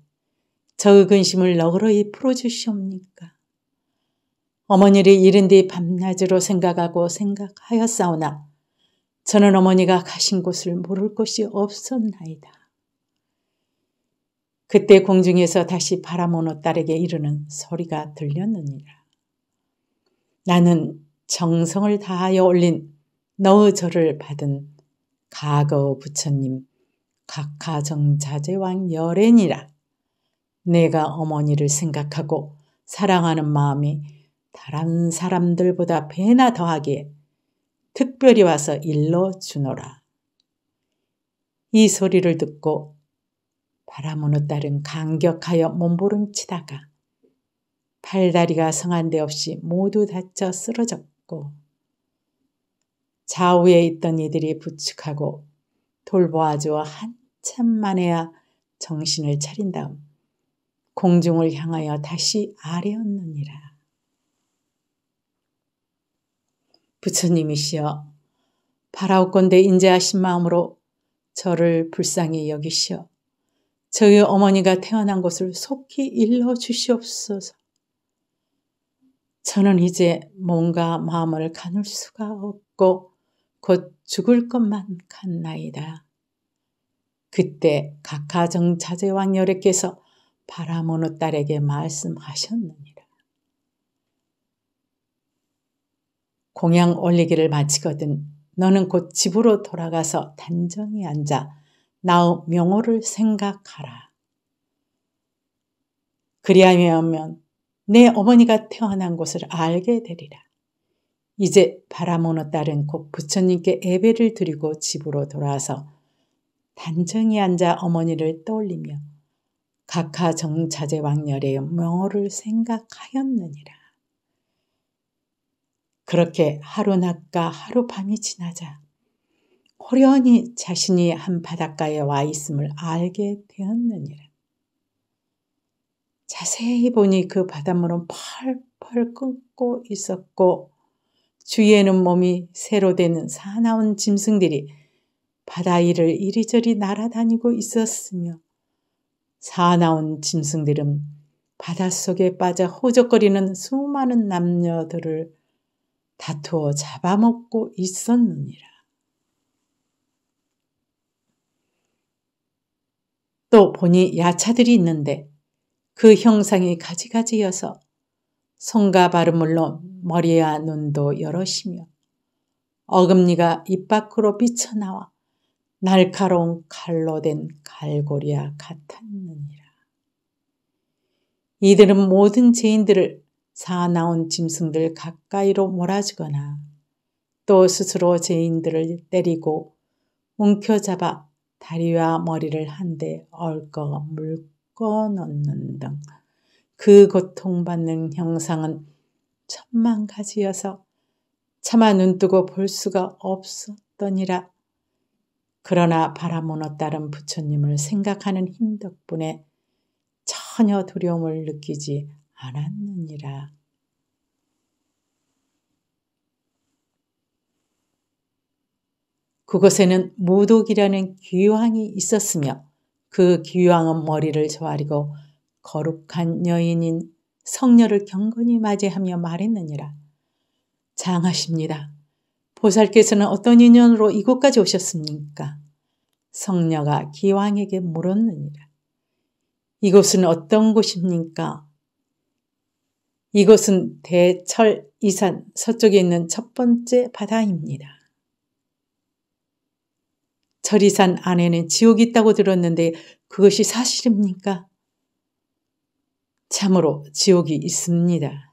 저의 근심을 너그러이 풀어주시옵니까? 어머니를 잃은 뒤 밤낮으로 생각하고 생각하였사오나 저는 어머니가 가신 곳을 모를 곳이 없었나이다. 그때 공중에서 다시 바라모노 딸에게 이르는 소리가 들렸느니라. 나는 정성을 다하여 올린 너의 절을 받은 가거 부처님 각하정 자제왕 열애니라. 내가 어머니를 생각하고 사랑하는 마음이 다른 사람들보다 배나 더하게 특별히 와서 일러 주노라. 이 소리를 듣고 바라문의 딸은 강격하여 몸부림치다가 팔다리가 성한 데 없이 모두 다쳐 쓰러졌고 좌우에 있던 이들이 부축하고 돌보아주어 한참 만에야 정신을 차린 다음 공중을 향하여 다시 아뢰었느니라 부처님이시여 바라옵건대 인자하신 마음으로 저를 불쌍히 여기시어 저의 어머니가 태어난 곳을 속히 일러 주시옵소서. 저는 이제 몸과 마음을 가눌 수가 없고 곧 죽을 것만 같나이다. 그때 각하정 자제왕 여래께서 바라모노 딸에게 말씀하셨느니라. 공양 올리기를 마치거든 너는 곧 집으로 돌아가서 단정히 앉아 나의 명호를 생각하라. 그리하면 내 어머니가 태어난 곳을 알게 되리라. 이제 바라모노 딸은 곧 부처님께 예배를 드리고 집으로 돌아와서 단정히 앉아 어머니를 떠올리며 각하 정자제 왕렬의 명호를 생각하였느니라. 그렇게 하루 낮과 하루 밤이 지나자 호련히 자신이 한 바닷가에 와 있음을 알게 되었느니라. 자세히 보니 그 바닷물은 펄펄 끓고 있었고 주위에는 몸이 새로 되는 사나운 짐승들이 바다 위를 이리저리 날아다니고 있었으며 사나운 짐승들은 바닷속에 빠져 호적거리는 수많은 남녀들을 다투어 잡아먹고 있었느니라. 또 보니 야차들이 있는데 그 형상이 가지가지여서 손과 발음물로 머리와 눈도 열으시며 어금니가 입 밖으로 비쳐나와 날카로운 칼로 된 갈고리와 같았느니라. 이들은 모든 죄인들을 사나운 짐승들 가까이로 몰아주거나 또 스스로 죄인들을 때리고 움켜잡아 다리와 머리를 한데 얼거 물고 넣는 등그 고통받는 형상은 천만 가지여서 차마 눈뜨고 볼 수가 없었더니라. 그러나 바라모는 딸은 부처님을 생각하는 힘 덕분에 전혀 두려움을 느끼지 않았느니라. 그곳에는 무독이라는 귀왕이 있었으며 그 귀왕은 머리를 조아리고 거룩한 여인인 성녀를 경건히 맞이하며 말했느니라. 장하십니다. 보살께서는 어떤 인연으로 이곳까지 오셨습니까? 성녀가 기왕에게 물었느니라. 이곳은 어떤 곳입니까? 이곳은 대철 이산 서쪽에 있는 첫 번째 바다입니다. 절이산 안에는 지옥이 있다고 들었는데 그것이 사실입니까? 참으로 지옥이 있습니다.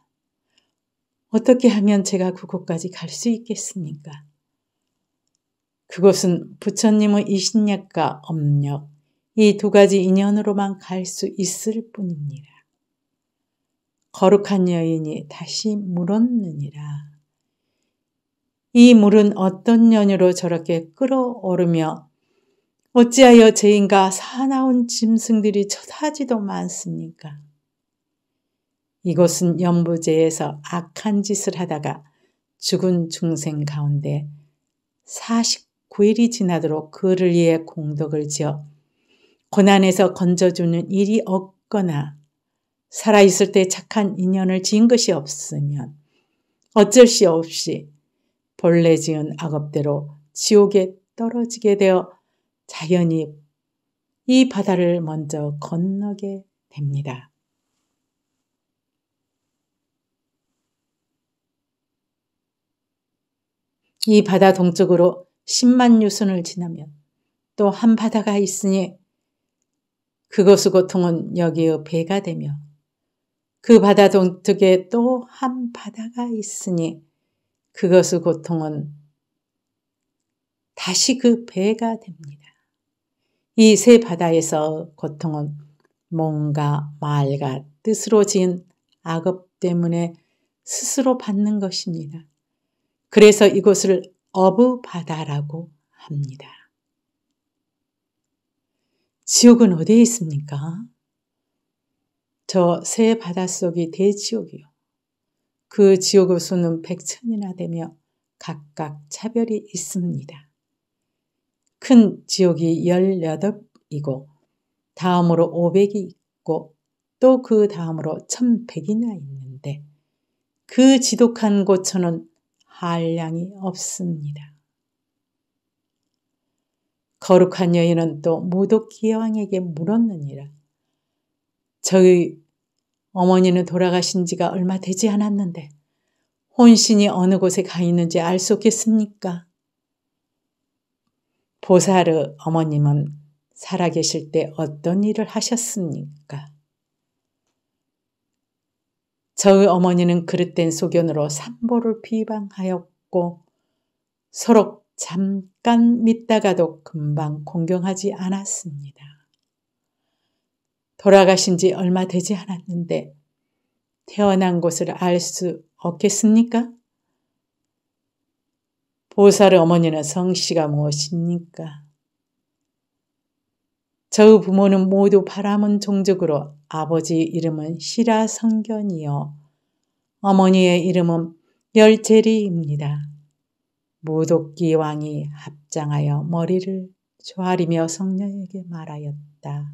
어떻게 하면 제가 그곳까지 갈 수 있겠습니까? 그곳은 부처님의 이신약과 엄력이 두 가지 인연으로만 갈 수 있을 뿐입니다. 거룩한 여인이 다시 물었느니라. 이 물은 어떤 연유로 저렇게 끓어오르며 어찌하여 죄인과 사나운 짐승들이 처다지도 많습니까? 이곳은 연부제에서 악한 짓을 하다가 죽은 중생 가운데 49일이 지나도록 그를 위해 공덕을 지어 고난에서 건져주는 일이 없거나 살아있을 때 착한 인연을 지은 것이 없으면 어쩔 수 없이 본래 지은 악업대로 지옥에 떨어지게 되어 자연히 이 바다를 먼저 건너게 됩니다. 이 바다 동쪽으로 10만 유순을 지나면 또 한 바다가 있으니 그것의 고통은 여기의 배가 되며 그 바다 동쪽에 또 한 바다가 있으니 그것의 고통은 다시 그 배가 됩니다. 이 세 바다에서 고통은 뭔가 말과 뜻으로 지은 악업 때문에 스스로 받는 것입니다. 그래서 이곳을 어부바다라고 합니다. 지옥은 어디에 있습니까? 저 새 바닷속이 대지옥이요. 그 지옥의 수는 백천이나 되며 각각 차별이 있습니다. 큰 지옥이 18이고 다음으로 500이 있고 또 그 다음으로 1100이나 있는데 그 지독한 고천는 한량이 없습니다. 거룩한 여인은 또 모독기 여왕에게 물었느니라. 저희 어머니는 돌아가신 지가 얼마 되지 않았는데 혼신이 어느 곳에 가 있는지 알 수 없겠습니까? 보살의 어머님은 살아계실 때 어떤 일을 하셨습니까? 저의 어머니는 그릇된 소견으로 산보를 비방하였고 서로 잠깐 믿다가도 금방 공경하지 않았습니다. 돌아가신 지 얼마 되지 않았는데 태어난 곳을 알 수 없겠습니까? 보살의 어머니는 성씨가 무엇입니까? 저의 부모는 모두 바람은 종족으로 아버지 이름은 시라성견이요. 어머니의 이름은 열제리입니다. 무독기 왕이 합장하여 머리를 조아리며 성녀에게 말하였다.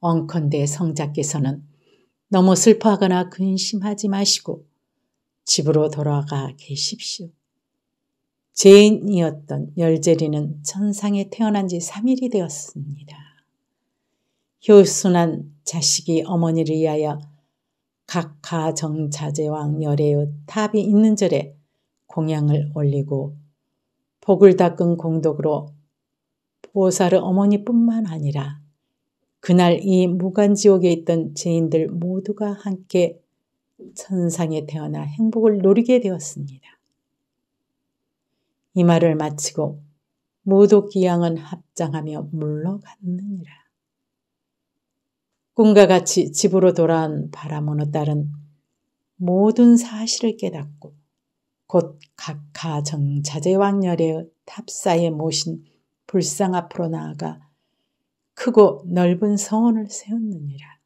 엉컨대 성자께서는 너무 슬퍼하거나 근심하지 마시고 집으로 돌아가 계십시오. 죄인이었던 열제리는 천상에 태어난 지 3일이 되었습니다. 효순한 자식이 어머니를 위하여 각하 정자제왕 열애의 탑이 있는 절에 공양을 올리고 복을 닦은 공덕으로 보살의 어머니뿐만 아니라 그날 이 무간지옥에 있던 죄인들 모두가 함께 천상에 태어나 행복을 누리게 되었습니다. 이 말을 마치고 모독기 양은 합장하며 물러갔느니라. 꿈과 같이 집으로 돌아온 바라모노 딸은 모든 사실을 깨닫고 곧 각하 정자제왕렬의 탑사에 모신 불상 앞으로 나아가 크고 넓은 성원을 세웠느니라.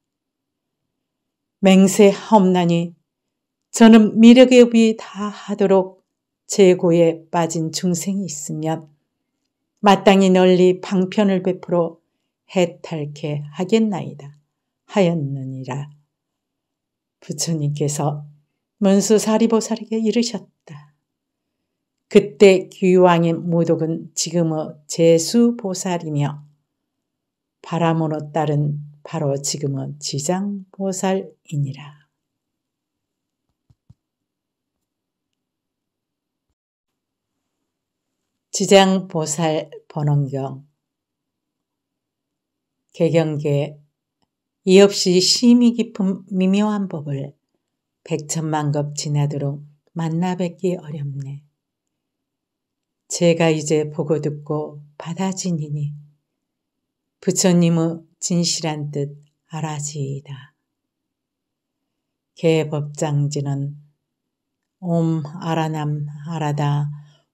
맹세 하옵나니 저는 미륵의 업이 다 하도록 재고에 빠진 중생이 있으면 마땅히 널리 방편을 베풀어 해탈케 하겠나이다 하였느니라. 부처님께서 문수사리보살에게 이르셨다. 그때 귀왕인 모독은 지금의 제수보살이며 바람으로 따른 바로 지금은 지장보살이니라. 지장보살 번원경 개경계 이 없이 심히 깊은 미묘한 법을 백천만 겁 지나도록 만나 뵙기 어렵네. 제가 이제 보고 듣고 받아지니니 부처님의 진실한 뜻 알아지이다. 개법장지는 옴 아라남 아라다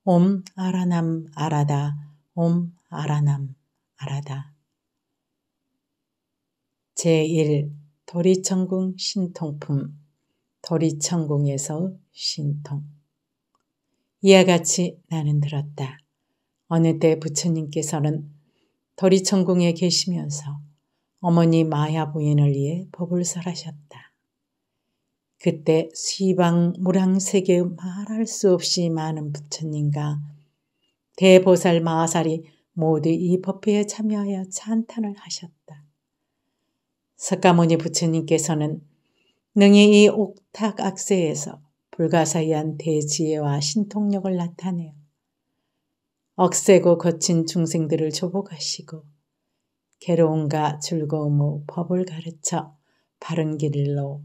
옴 아라남 아라다 옴 아라남 아라다 제1 도리천궁 신통품 도리천궁에서 신통 이와 같이 나는 들었다. 어느 때 부처님께서는 도리천궁에 계시면서 어머니 마야 부인을 위해 법을 설하셨다. 그때 시방 무량세계의 말할 수 없이 많은 부처님과 대보살 마하살이 모두 이 법회에 참여하여 찬탄을 하셨다. 석가모니 부처님께서는 능히 이 옥탁 악세에서 불가사의한 대지혜와 신통력을 나타내어 억세고 거친 중생들을 조복하시고 괴로움과 즐거움의 법을 가르쳐 바른 길로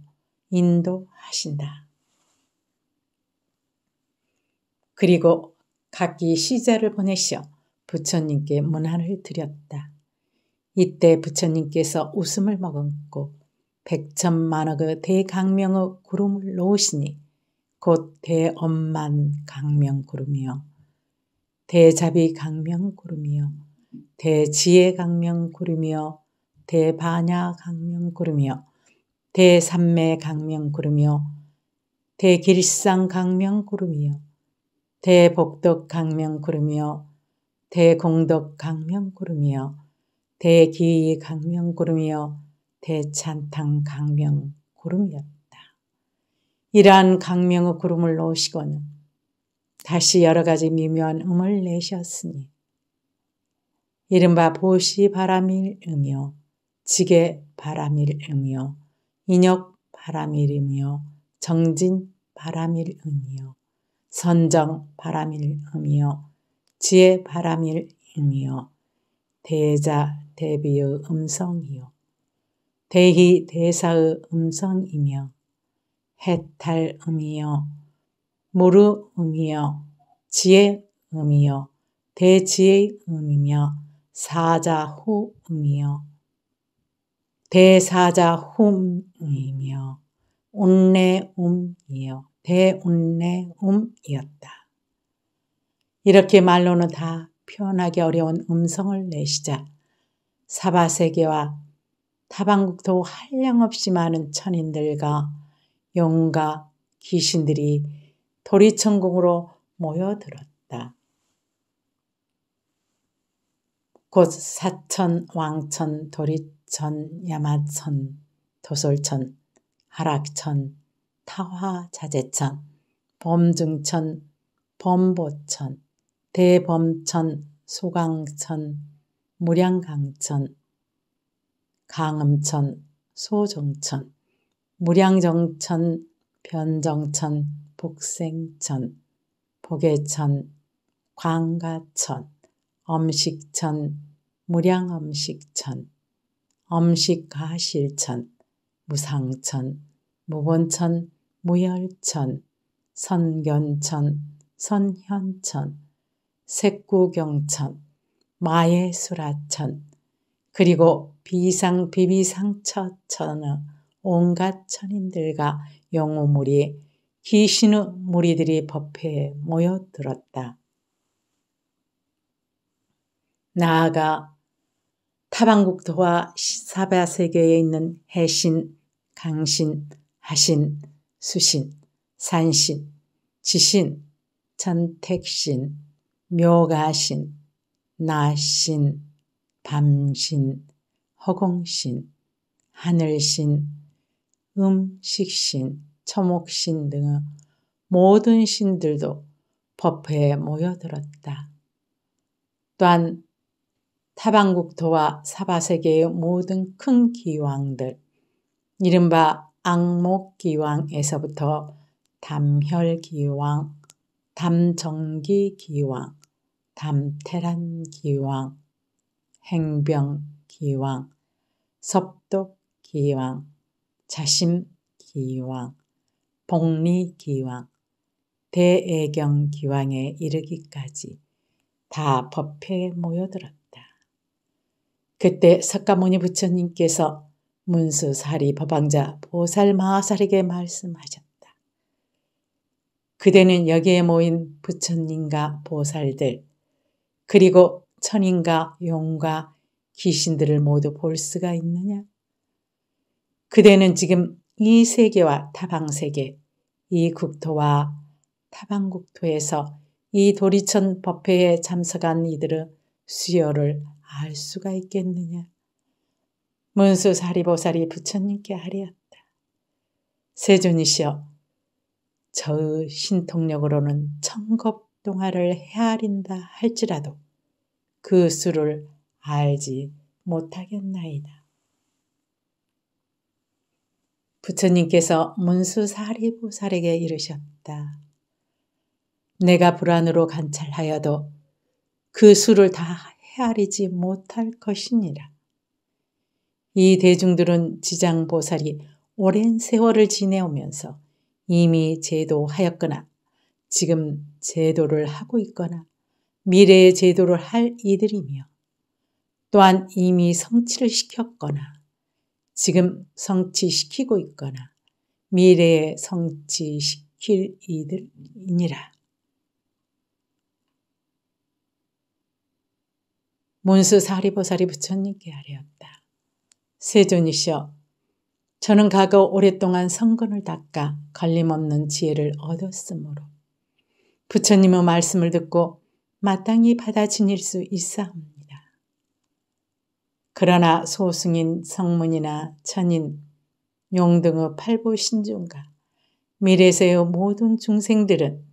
인도하신다. 그리고 각기 시자를 보내시어 부처님께 문안을 드렸다. 이때 부처님께서 웃음을 머금고 백천만억의 대강명의 구름을 놓으시니 곧 대엄만 강명구름이요 대자비 강명구름이요 대지혜 강명구름이요 대반야 강명구름이요 대삼매 강명 구름이요 대길상 강명 구름이요 대복덕 강명 구름이요 대공덕 강명 구름이요 대기이 강명 구름이요 대찬탕 강명 구름이었다. 이러한 강명의 구름을 놓으시고는 다시 여러 가지 미묘한 음을 내셨으니 이른바 보시 바람일 음이요 지게 바람일 음이요 인혁 바람일이며 정진 바람일이며 선정 바람일이며 지혜 바람일이며 대자 대비의 음성이요 대희 대사의 음성이며 해탈음이요 모르음이요 지혜음이요 대지혜음이며 사자호음이요 대사자 홈이며 온내움이요 대온내움이었다. 이렇게 말로는 다 표현하기 어려운 음성을 내시자 사바세계와 타방국도 한량없이 많은 천인들과 용과 귀신들이 도리천국으로 모여들었다. 곧 사천, 왕천, 도리 천전 야마천, 도솔천, 하락천, 타화자재천, 범중천, 범보천, 대범천, 소강천, 무량강천, 강음천, 소정천, 무량정천, 변정천, 복생천, 복예천, 광가천, 엄식천, 무량엄식천, 엄식가실천, 무상천, 무본천, 무열천, 선견천, 선현천, 색구경천, 마예수라천, 그리고 비상비비상처천의 온갖 천인들과 영우물이 귀신의 무리들이 법회에 모여들었다. 나아가 타방국토와 사바 세계에 있는 해신, 강신, 하신, 수신, 산신, 지신, 전택신, 묘가신, 나신, 밤신, 허공신, 하늘신, 음식신, 초목신 등의 모든 신들도 법회에 모여들었다. 또한 타방국토와 사바세계의 모든 큰 기왕들, 이른바 악목기왕에서부터 담혈기왕, 담정기기왕, 담테란기왕 행병기왕, 섭독기왕, 자심기왕, 복리기왕, 대애경기왕에 이르기까지 다 법회에 모여들었다. 그때 석가모니 부처님께서 문수사리 법왕자보살마사리에게 말씀하셨다. 그대는 여기에 모인 부처님과 보살들 그리고 천인과 용과 귀신들을 모두 볼 수가 있느냐? 그대는 지금 이 세계와 타방 세계, 이 국토와 타방 국토에서 이 도리천 법회에 참석한 이들의 수요를 알 수가 있겠느냐. 문수사리보살이 부처님께 하리었다. 세존이시여, 저의 신통력으로는 천겁 동화를 헤아린다 할지라도 그 수를 알지 못하겠나이다. 부처님께서 문수사리보살에게 이르셨다. 내가 불안으로 관찰하여도 그 수를 다 헤아리지 못할 것이니라. 이 대중들은 지장보살이 오랜 세월을 지내오면서 이미 제도하였거나 지금 제도를 하고 있거나 미래의 제도를 할 이들이며 또한 이미 성취를 시켰거나 지금 성취시키고 있거나 미래에 성취시킬 이들이니라. 문수 사리보살이 부처님께 아뢰었다. 세존이시여, 저는 과거 오랫동안 성근을 닦아 걸림없는 지혜를 얻었으므로 부처님의 말씀을 듣고 마땅히 받아 지닐 수 있사옵니다. 그러나 소승인 성문이나 천인, 용 등의 팔보 신중과 미래세의 모든 중생들은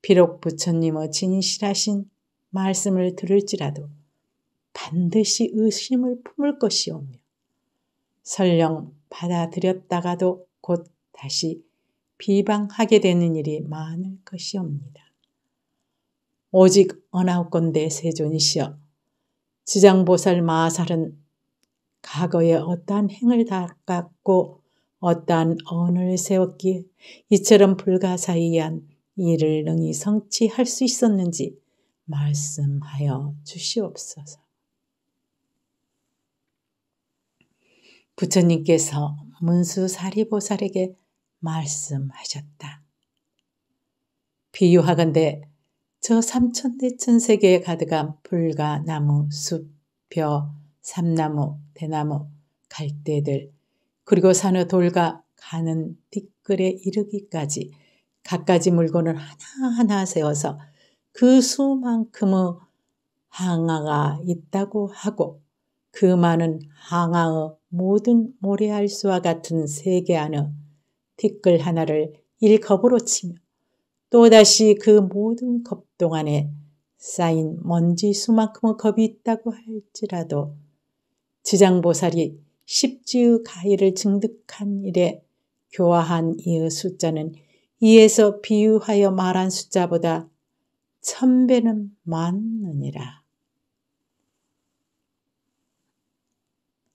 비록 부처님의 진실하신 말씀을 들을지라도 반드시 의심을 품을 것이오며 설령 받아들였다가도 곧 다시 비방하게 되는 일이 많을 것이옵니다. 오직 어나하건대 세존이시여 지장보살 마살은 과거에 어떠한 행을 닦았고 어떠한 언을 세웠기에 이처럼 불가사의한 일을 능히 성취할 수 있었는지 말씀하여 주시옵소서. 부처님께서 문수 사리보살에게 말씀하셨다. 비유하건대 저 삼천대천 세계에 가득한 불가, 나무, 숲, 벼, 삼나무, 대나무, 갈대들, 그리고 산의 돌과 가는 뒷글에 이르기까지 갖가지 물건을 하나하나 세워서 그 수만큼의 항아가 있다고 하고 그 많은 항아의 모든 모래알수와 같은 세계 안의 티끌 하나를 일겁으로 치며 또다시 그 모든 겁 동안에 쌓인 먼지 수만큼의 겁이 있다고 할지라도 지장보살이 십지의 가해를 증득한 일에 교화한 이의 숫자는 이에서 비유하여 말한 숫자보다 천배는 많느니라.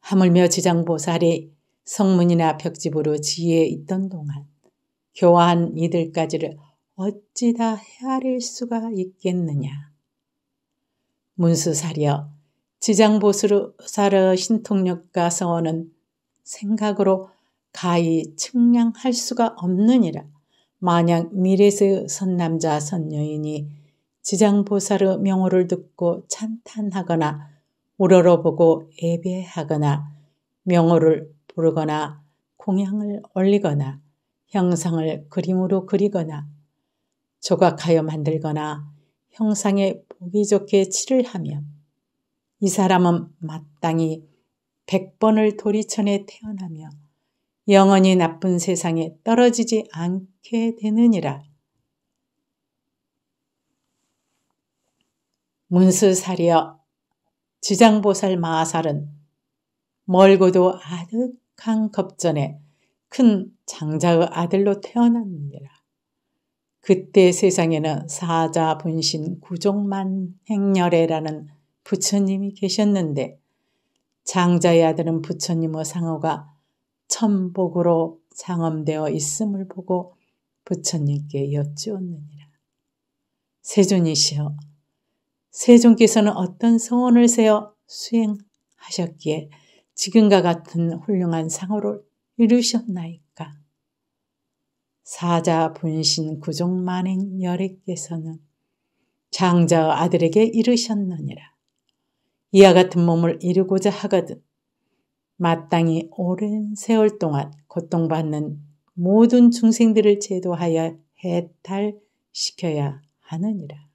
하물며 지장보살이 성문이나 벽집으로 지혜에 있던 동안 교화한 이들까지를 어찌 다 헤아릴 수가 있겠느냐. 문수사려 지장보살의 신통력과 성원은 생각으로 가히 측량할 수가 없느니라. 만약 미래의 선남자 선녀인이 지장보살의 명호를 듣고 찬탄하거나 우러러보고 예배하거나 명호를 부르거나 공양을 올리거나 형상을 그림으로 그리거나 조각하여 만들거나 형상에 보기 좋게 칠을 하며 이 사람은 마땅히 백번을 도리천에 태어나며 영원히 나쁜 세상에 떨어지지 않게 되느니라. 문수사리여 지장보살 마살은 멀고도 아득한 겁전에 큰 장자의 아들로 태어났느니라. 그때 세상에는 사자 분신 구종만 행렬애라는 부처님이 계셨는데 장자의 아들은 부처님의 상호가 천복으로 상엄되어 있음을 보고 부처님께 여쭈었느니라. 세존이시여 세종께서는 어떤 성원을 세어 수행하셨기에 지금과 같은 훌륭한 상호를 이루셨나이까. 사자 분신 구종만행여래께서는 장자의 아들에게 이르셨느니라. 이와 같은 몸을 이루고자 하거든 마땅히 오랜 세월 동안 고통받는 모든 중생들을 제도하여 해탈시켜야 하느니라.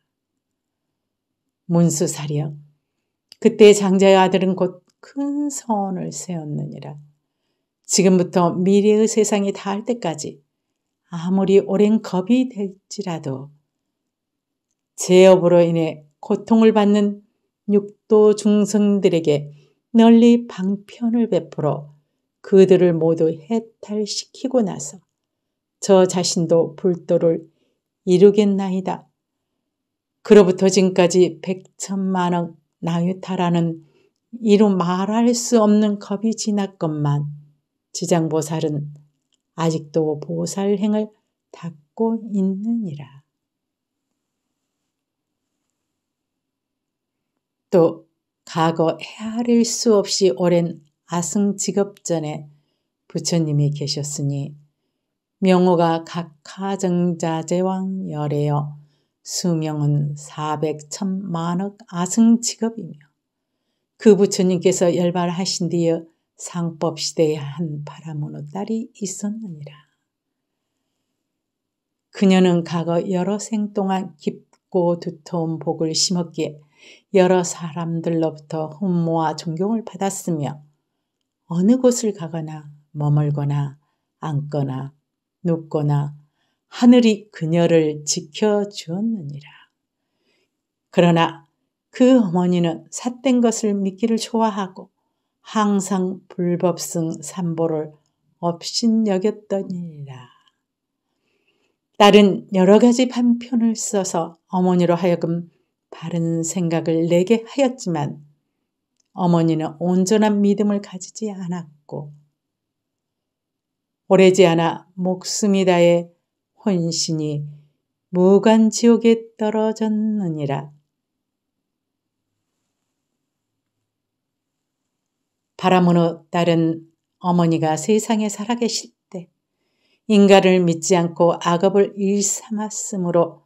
문수사이여 그때 장자의 아들은 곧 큰 선을 세웠느니라. 지금부터 미래의 세상이 다할 때까지 아무리 오랜 겁이 될지라도 제업으로 인해 고통을 받는 육도 중생들에게 널리 방편을 베풀어 그들을 모두 해탈시키고 나서 저 자신도 불도를 이루겠나이다. 그로부터 지금까지 백천만억 나유타라는 이루 말할 수 없는 겁이 지났건만 지장보살은 아직도 보살행을 닦고 있느니라. 또 과거 헤아릴 수 없이 오랜 아승 직업전에 부처님이 계셨으니 명호가 각하정자 제왕 열에요 수명은 400천만억 아승 직업이며 그 부처님께서 열발하신 뒤에 상법시대에 한 바라모노 딸이 있었느니라. 그녀는 과거 여러 생 동안 깊고 두터운 복을 심었기에 여러 사람들로부터 흠모와 존경을 받았으며 어느 곳을 가거나 머물거나 앉거나 눕거나 하늘이 그녀를 지켜주었느니라. 그러나 그 어머니는 삿된 것을 믿기를 좋아하고 항상 불법승 삼보를 업신여겼더니라. 딸은 여러 가지 반편을 써서 어머니로 하여금 바른 생각을 내게 하였지만 어머니는 온전한 믿음을 가지지 않았고 오래지 않아 목숨이 다해 혼신이 무관지옥에 떨어졌느니라. 바람으로 딸은 어머니가 세상에 살아계실 때 인간을 믿지 않고 악업을 일삼았으므로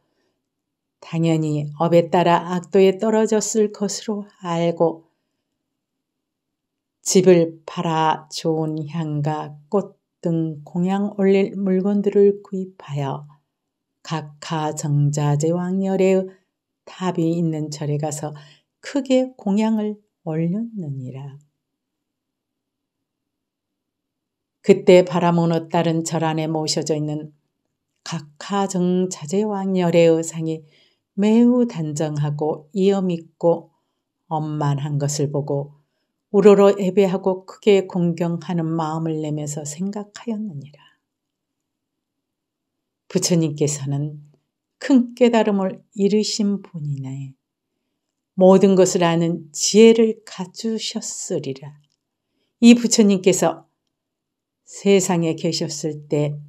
당연히 업에 따라 악도에 떨어졌을 것으로 알고 집을 팔아 좋은 향과 꽃등 공양 올릴 물건들을 구입하여 각하 정자 제왕열의 탑이 있는 절에 가서 크게 공양을 올렸느니라. 그때 바라모노 딸은 절 안에 모셔져 있는 각하정 자제왕열의 의상이 매우 단정하고 이엄있고 엄만한 것을 보고 우러러 예배하고 크게 공경하는 마음을 내면서 생각하였느니라. 부처님께서는 큰 깨달음을 이르신 분이네 모든 것을 아는 지혜를 갖추셨으리라. 이 부처님께서 세상에 계셨을 때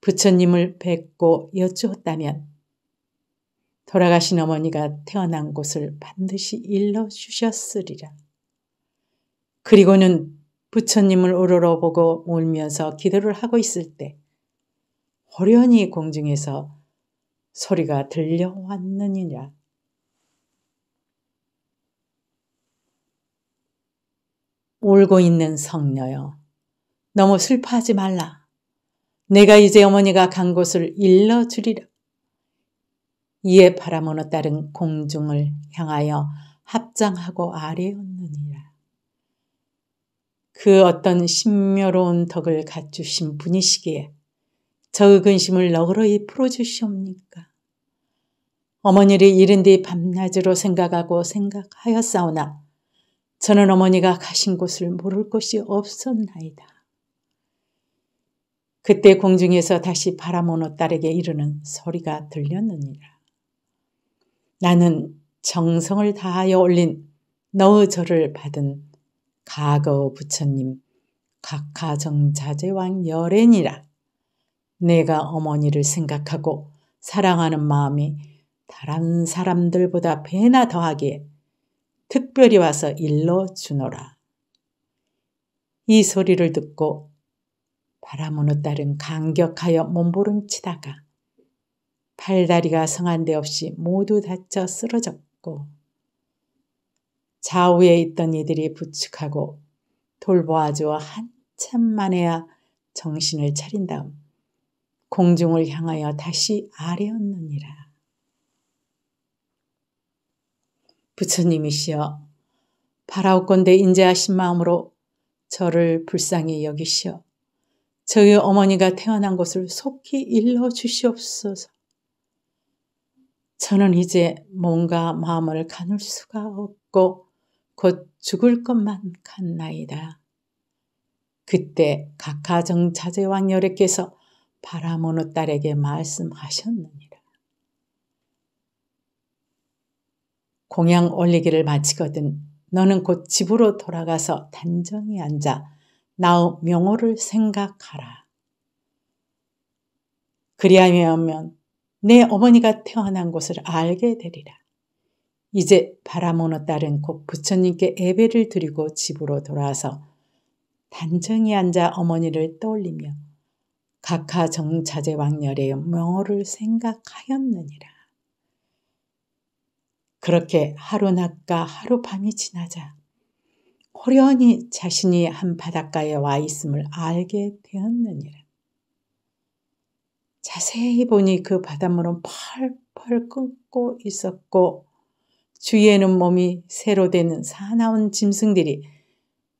부처님을 뵙고 여쭈었다면 돌아가신 어머니가 태어난 곳을 반드시 일러 주셨으리라. 그리고는 부처님을 우러러보고 울면서 기도를 하고 있을 때 호련히 공중에서 소리가 들려왔느니라. 울고 있는 성녀여, 너무 슬퍼하지 말라. 내가 이제 어머니가 간 곳을 일러주리라. 이에 바라모노 딸은 공중을 향하여 합장하고 아래었느니라 그 어떤 신묘로운 덕을 갖추신 분이시기에 저의 근심을 너그러이 풀어주시옵니까? 어머니를 잃은 뒤 밤낮으로 생각하고 생각하였사오나 저는 어머니가 가신 곳을 모를 곳이 없었나이다. 그때 공중에서 다시 바라모노 딸에게 이르는 소리가 들렸느니라. 나는 정성을 다하여 올린 너의 절을 받은 가거 부처님 각하정자제왕 열애니라. 내가 어머니를 생각하고 사랑하는 마음이 다른 사람들보다 배나 더하기에 특별히 와서 일러 주노라. 이 소리를 듣고 바라문의 딸은 강격하여 몸부림치다가 팔다리가 성한 데 없이 모두 다쳐 쓰러졌고 좌우에 있던 이들이 부축하고 돌보아주어 한참 만에야 정신을 차린 다음 공중을 향하여 다시 아뢰었느니라 부처님이시여 바라옵건대 인자하신 마음으로 저를 불쌍히 여기시어 저희 어머니가 태어난 곳을 속히 일러 주시옵소서. 저는 이제 몸과 마음을 가눌 수가 없고 곧 죽을 것만 같나이다. 그때 각하정 자제왕 여래께서 바라모노 딸에게 말씀하셨느니라. 공양 올리기를 마치거든 너는 곧 집으로 돌아가서 단정히 앉아 나의 명호를 생각하라. 그리하면 내 어머니가 태어난 곳을 알게 되리라. 이제 바라모노 딸은 곧 부처님께 예배를 드리고 집으로 돌아와서 단정히 앉아 어머니를 떠올리며 각하 정자제 왕렬의 명호를 생각하였느니라. 그렇게 하루 낮과 하루 밤이 지나자 호련히 자신이 한 바닷가에 와 있음을 알게 되었느니라. 자세히 보니 그 바닷물은 펄펄 끓고 있었고 주위에는 몸이 새로 되는 사나운 짐승들이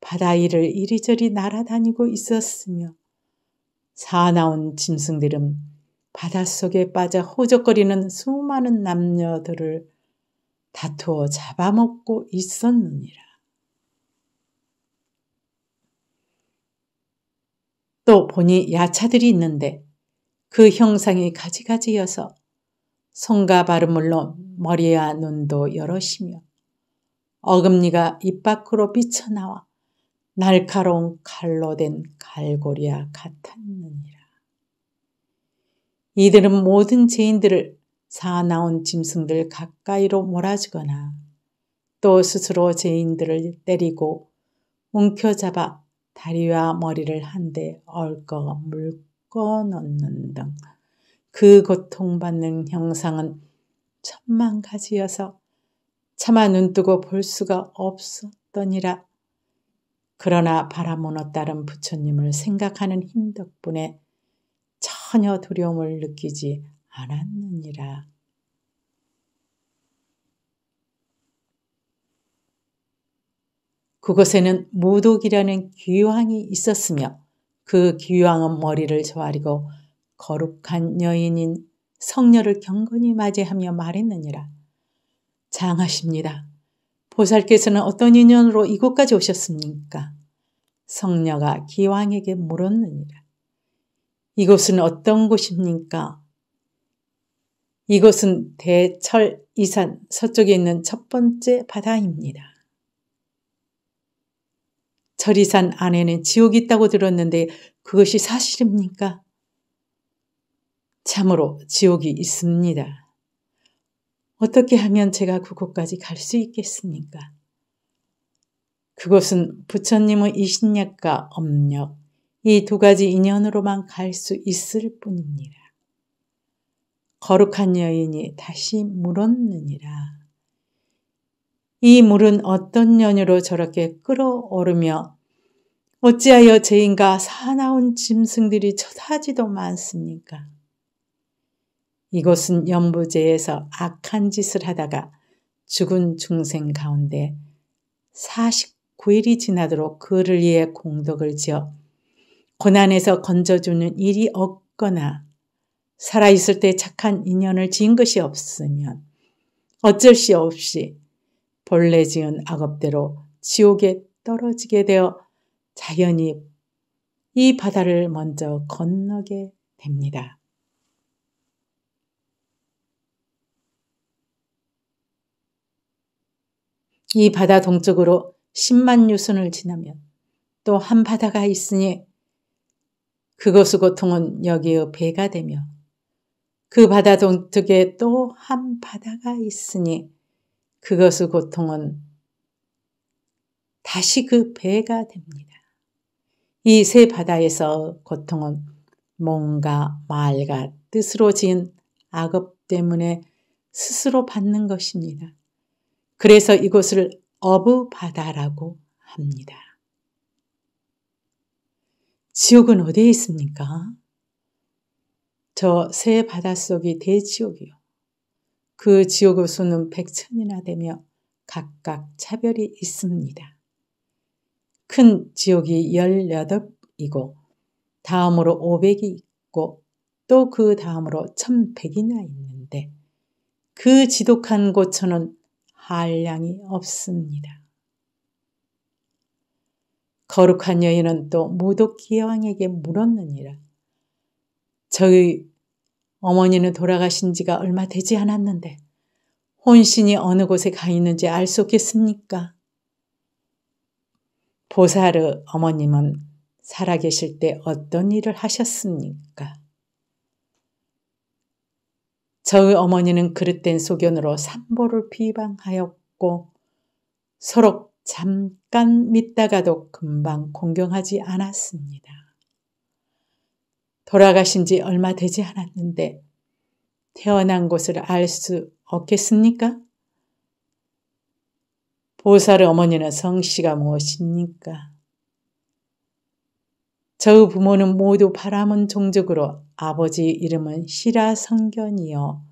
바다 위를 이리저리 날아다니고 있었으며 사나운 짐승들은 바닷속에 빠져 호적거리는 수많은 남녀들을 다투어 잡아먹고 있었느니라. 또 보니 야차들이 있는데 그 형상이 가지가지여서 손과 발음물로 머리와 눈도 여럿이며 어금니가 입 밖으로 비쳐나와 날카로운 칼로 된 갈고리와 같았느니라. 이들은 모든 죄인들을 사나운 짐승들 가까이로 몰아주거나 또 스스로 죄인들을 때리고 움켜잡아 다리와 머리를 한데 얽어 물고 넣는 등 그 고통받는 형상은 천만 가지여서 차마 눈뜨고 볼 수가 없었더니라. 그러나 바라모는 딸은 부처님을 생각하는 힘 덕분에 전혀 두려움을 느끼지 않았느니라. 그곳에는 무독이라는 귀왕이 있었으며 그 귀왕은 머리를 조아리고 거룩한 여인인 성녀를 경건히 맞이하며 말했느니라. 장하십니다. 보살께서는 어떤 인연으로 이곳까지 오셨습니까? 성녀가 기왕에게 물었느니라. 이곳은 어떤 곳입니까? 이곳은 대철 이산 서쪽에 있는 첫 번째 바다입니다. 철이산 안에는 지옥이 있다고 들었는데 그것이 사실입니까? 참으로 지옥이 있습니다. 어떻게 하면 제가 그곳까지 갈 수 있겠습니까? 그곳은 부처님의 이신약과 엄력, 이 두 가지 인연으로만 갈 수 있을 뿐입니다. 거룩한 여인이 다시 물었느니라. 이 물은 어떤 연유로 저렇게 끓어오르며 어찌하여 죄인과 사나운 짐승들이 쳐다지도 많습니까? 이곳은 연부제에서 악한 짓을 하다가 죽은 중생 가운데 49일이 지나도록 그를 위해 공덕을 지어 고난에서 건져주는 일이 없거나 살아있을 때 착한 인연을 지은 것이 없으면 어쩔 수 없이 본래 지은 악업대로 지옥에 떨어지게 되어 자연히 이 바다를 먼저 건너게 됩니다. 이 바다 동쪽으로 10만 유순을 지나면 또 한 바다가 있으니 그것의 고통은 여기의 배가 되며 그 바다 동쪽에 또 한 바다가 있으니 그것의 고통은 다시 그 배가 됩니다. 이 세 바다에서 고통은 뭔가 말과 뜻으로 지은 악업 때문에 스스로 받는 것입니다. 그래서 이곳을 어부바다라고 합니다. 지옥은 어디에 있습니까? 저 새 바닷속이 대지옥이요. 그 지옥의 수는 백천이나 되며 각각 차별이 있습니다. 큰 지옥이 18이고 다음으로 500이 있고 또 그 다음으로 1100이나 있는데 그 지독한 고초는 한량이 없습니다. 거룩한 여인은 또 모독기 왕에게 물었느니라. 저희 어머니는 돌아가신 지가 얼마 되지 않았는데 혼신이 어느 곳에 가 있는지 알 수 없겠습니까? 보살의 어머님은 살아계실 때 어떤 일을 하셨습니까? 저의 어머니는 그릇된 소견으로 산보를 비방하였고 서로 잠깐 믿다가도 금방 공경하지 않았습니다. 돌아가신 지 얼마 되지 않았는데 태어난 곳을 알 수 없겠습니까? 보살의 어머니는 성씨가 무엇입니까? 저의 부모는 모두 바람은 종족으로 아버지 이름은 시라성견이요.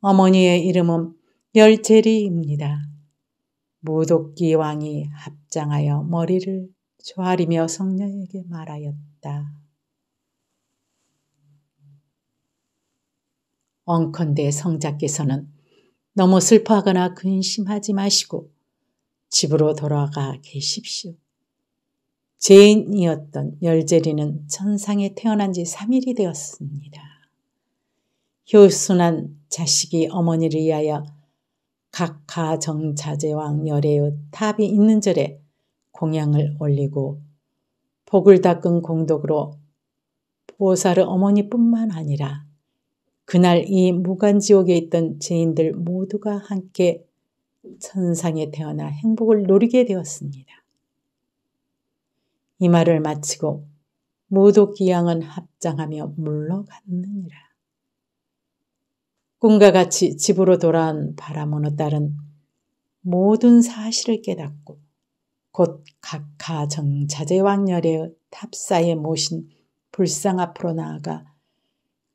어머니의 이름은 열제리입니다. 무독기 왕이 합장하여 머리를 조아리며 성녀에게 말하였다. 엉컨대 성자께서는 너무 슬퍼하거나 근심하지 마시고 집으로 돌아가 계십시오. 죄인이었던 열제리는 천상에 태어난 지 3일이 되었습니다. 효순한 자식이 어머니를 위하여 각하정자제왕 열애의 탑이 있는 절에 공양을 올리고 복을 닦은 공덕으로 보살의 어머니뿐만 아니라 그날 이 무간지옥에 있던 죄인들 모두가 함께 천상에 태어나 행복을 노리게 되었습니다. 이 말을 마치고 모독기 양은 합장하며 물러갔느니라. 꿈과 같이 집으로 돌아온 바라모노 딸은 모든 사실을 깨닫고 곧 각하 정자재 왕렬의 탑사에 모신 불상 앞으로 나아가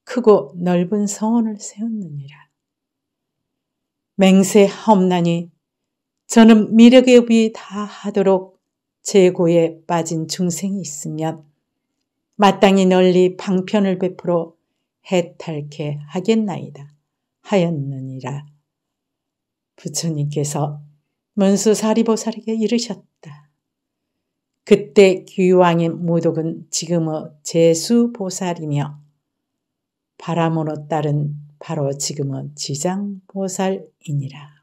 크고 넓은 성원을 세웠느니라. 맹세 하옵나니 저는 미륵에 위해 다 하도록 재고에 빠진 중생이 있으면 마땅히 널리 방편을 베풀어 해탈케 하겠나이다 하였느니라. 부처님께서 문수사리보살에게 이르셨다. 그때 귀왕인 모독은 지금의 제수보살이며 바람으로 따른 바로 지금은 지장보살이니라.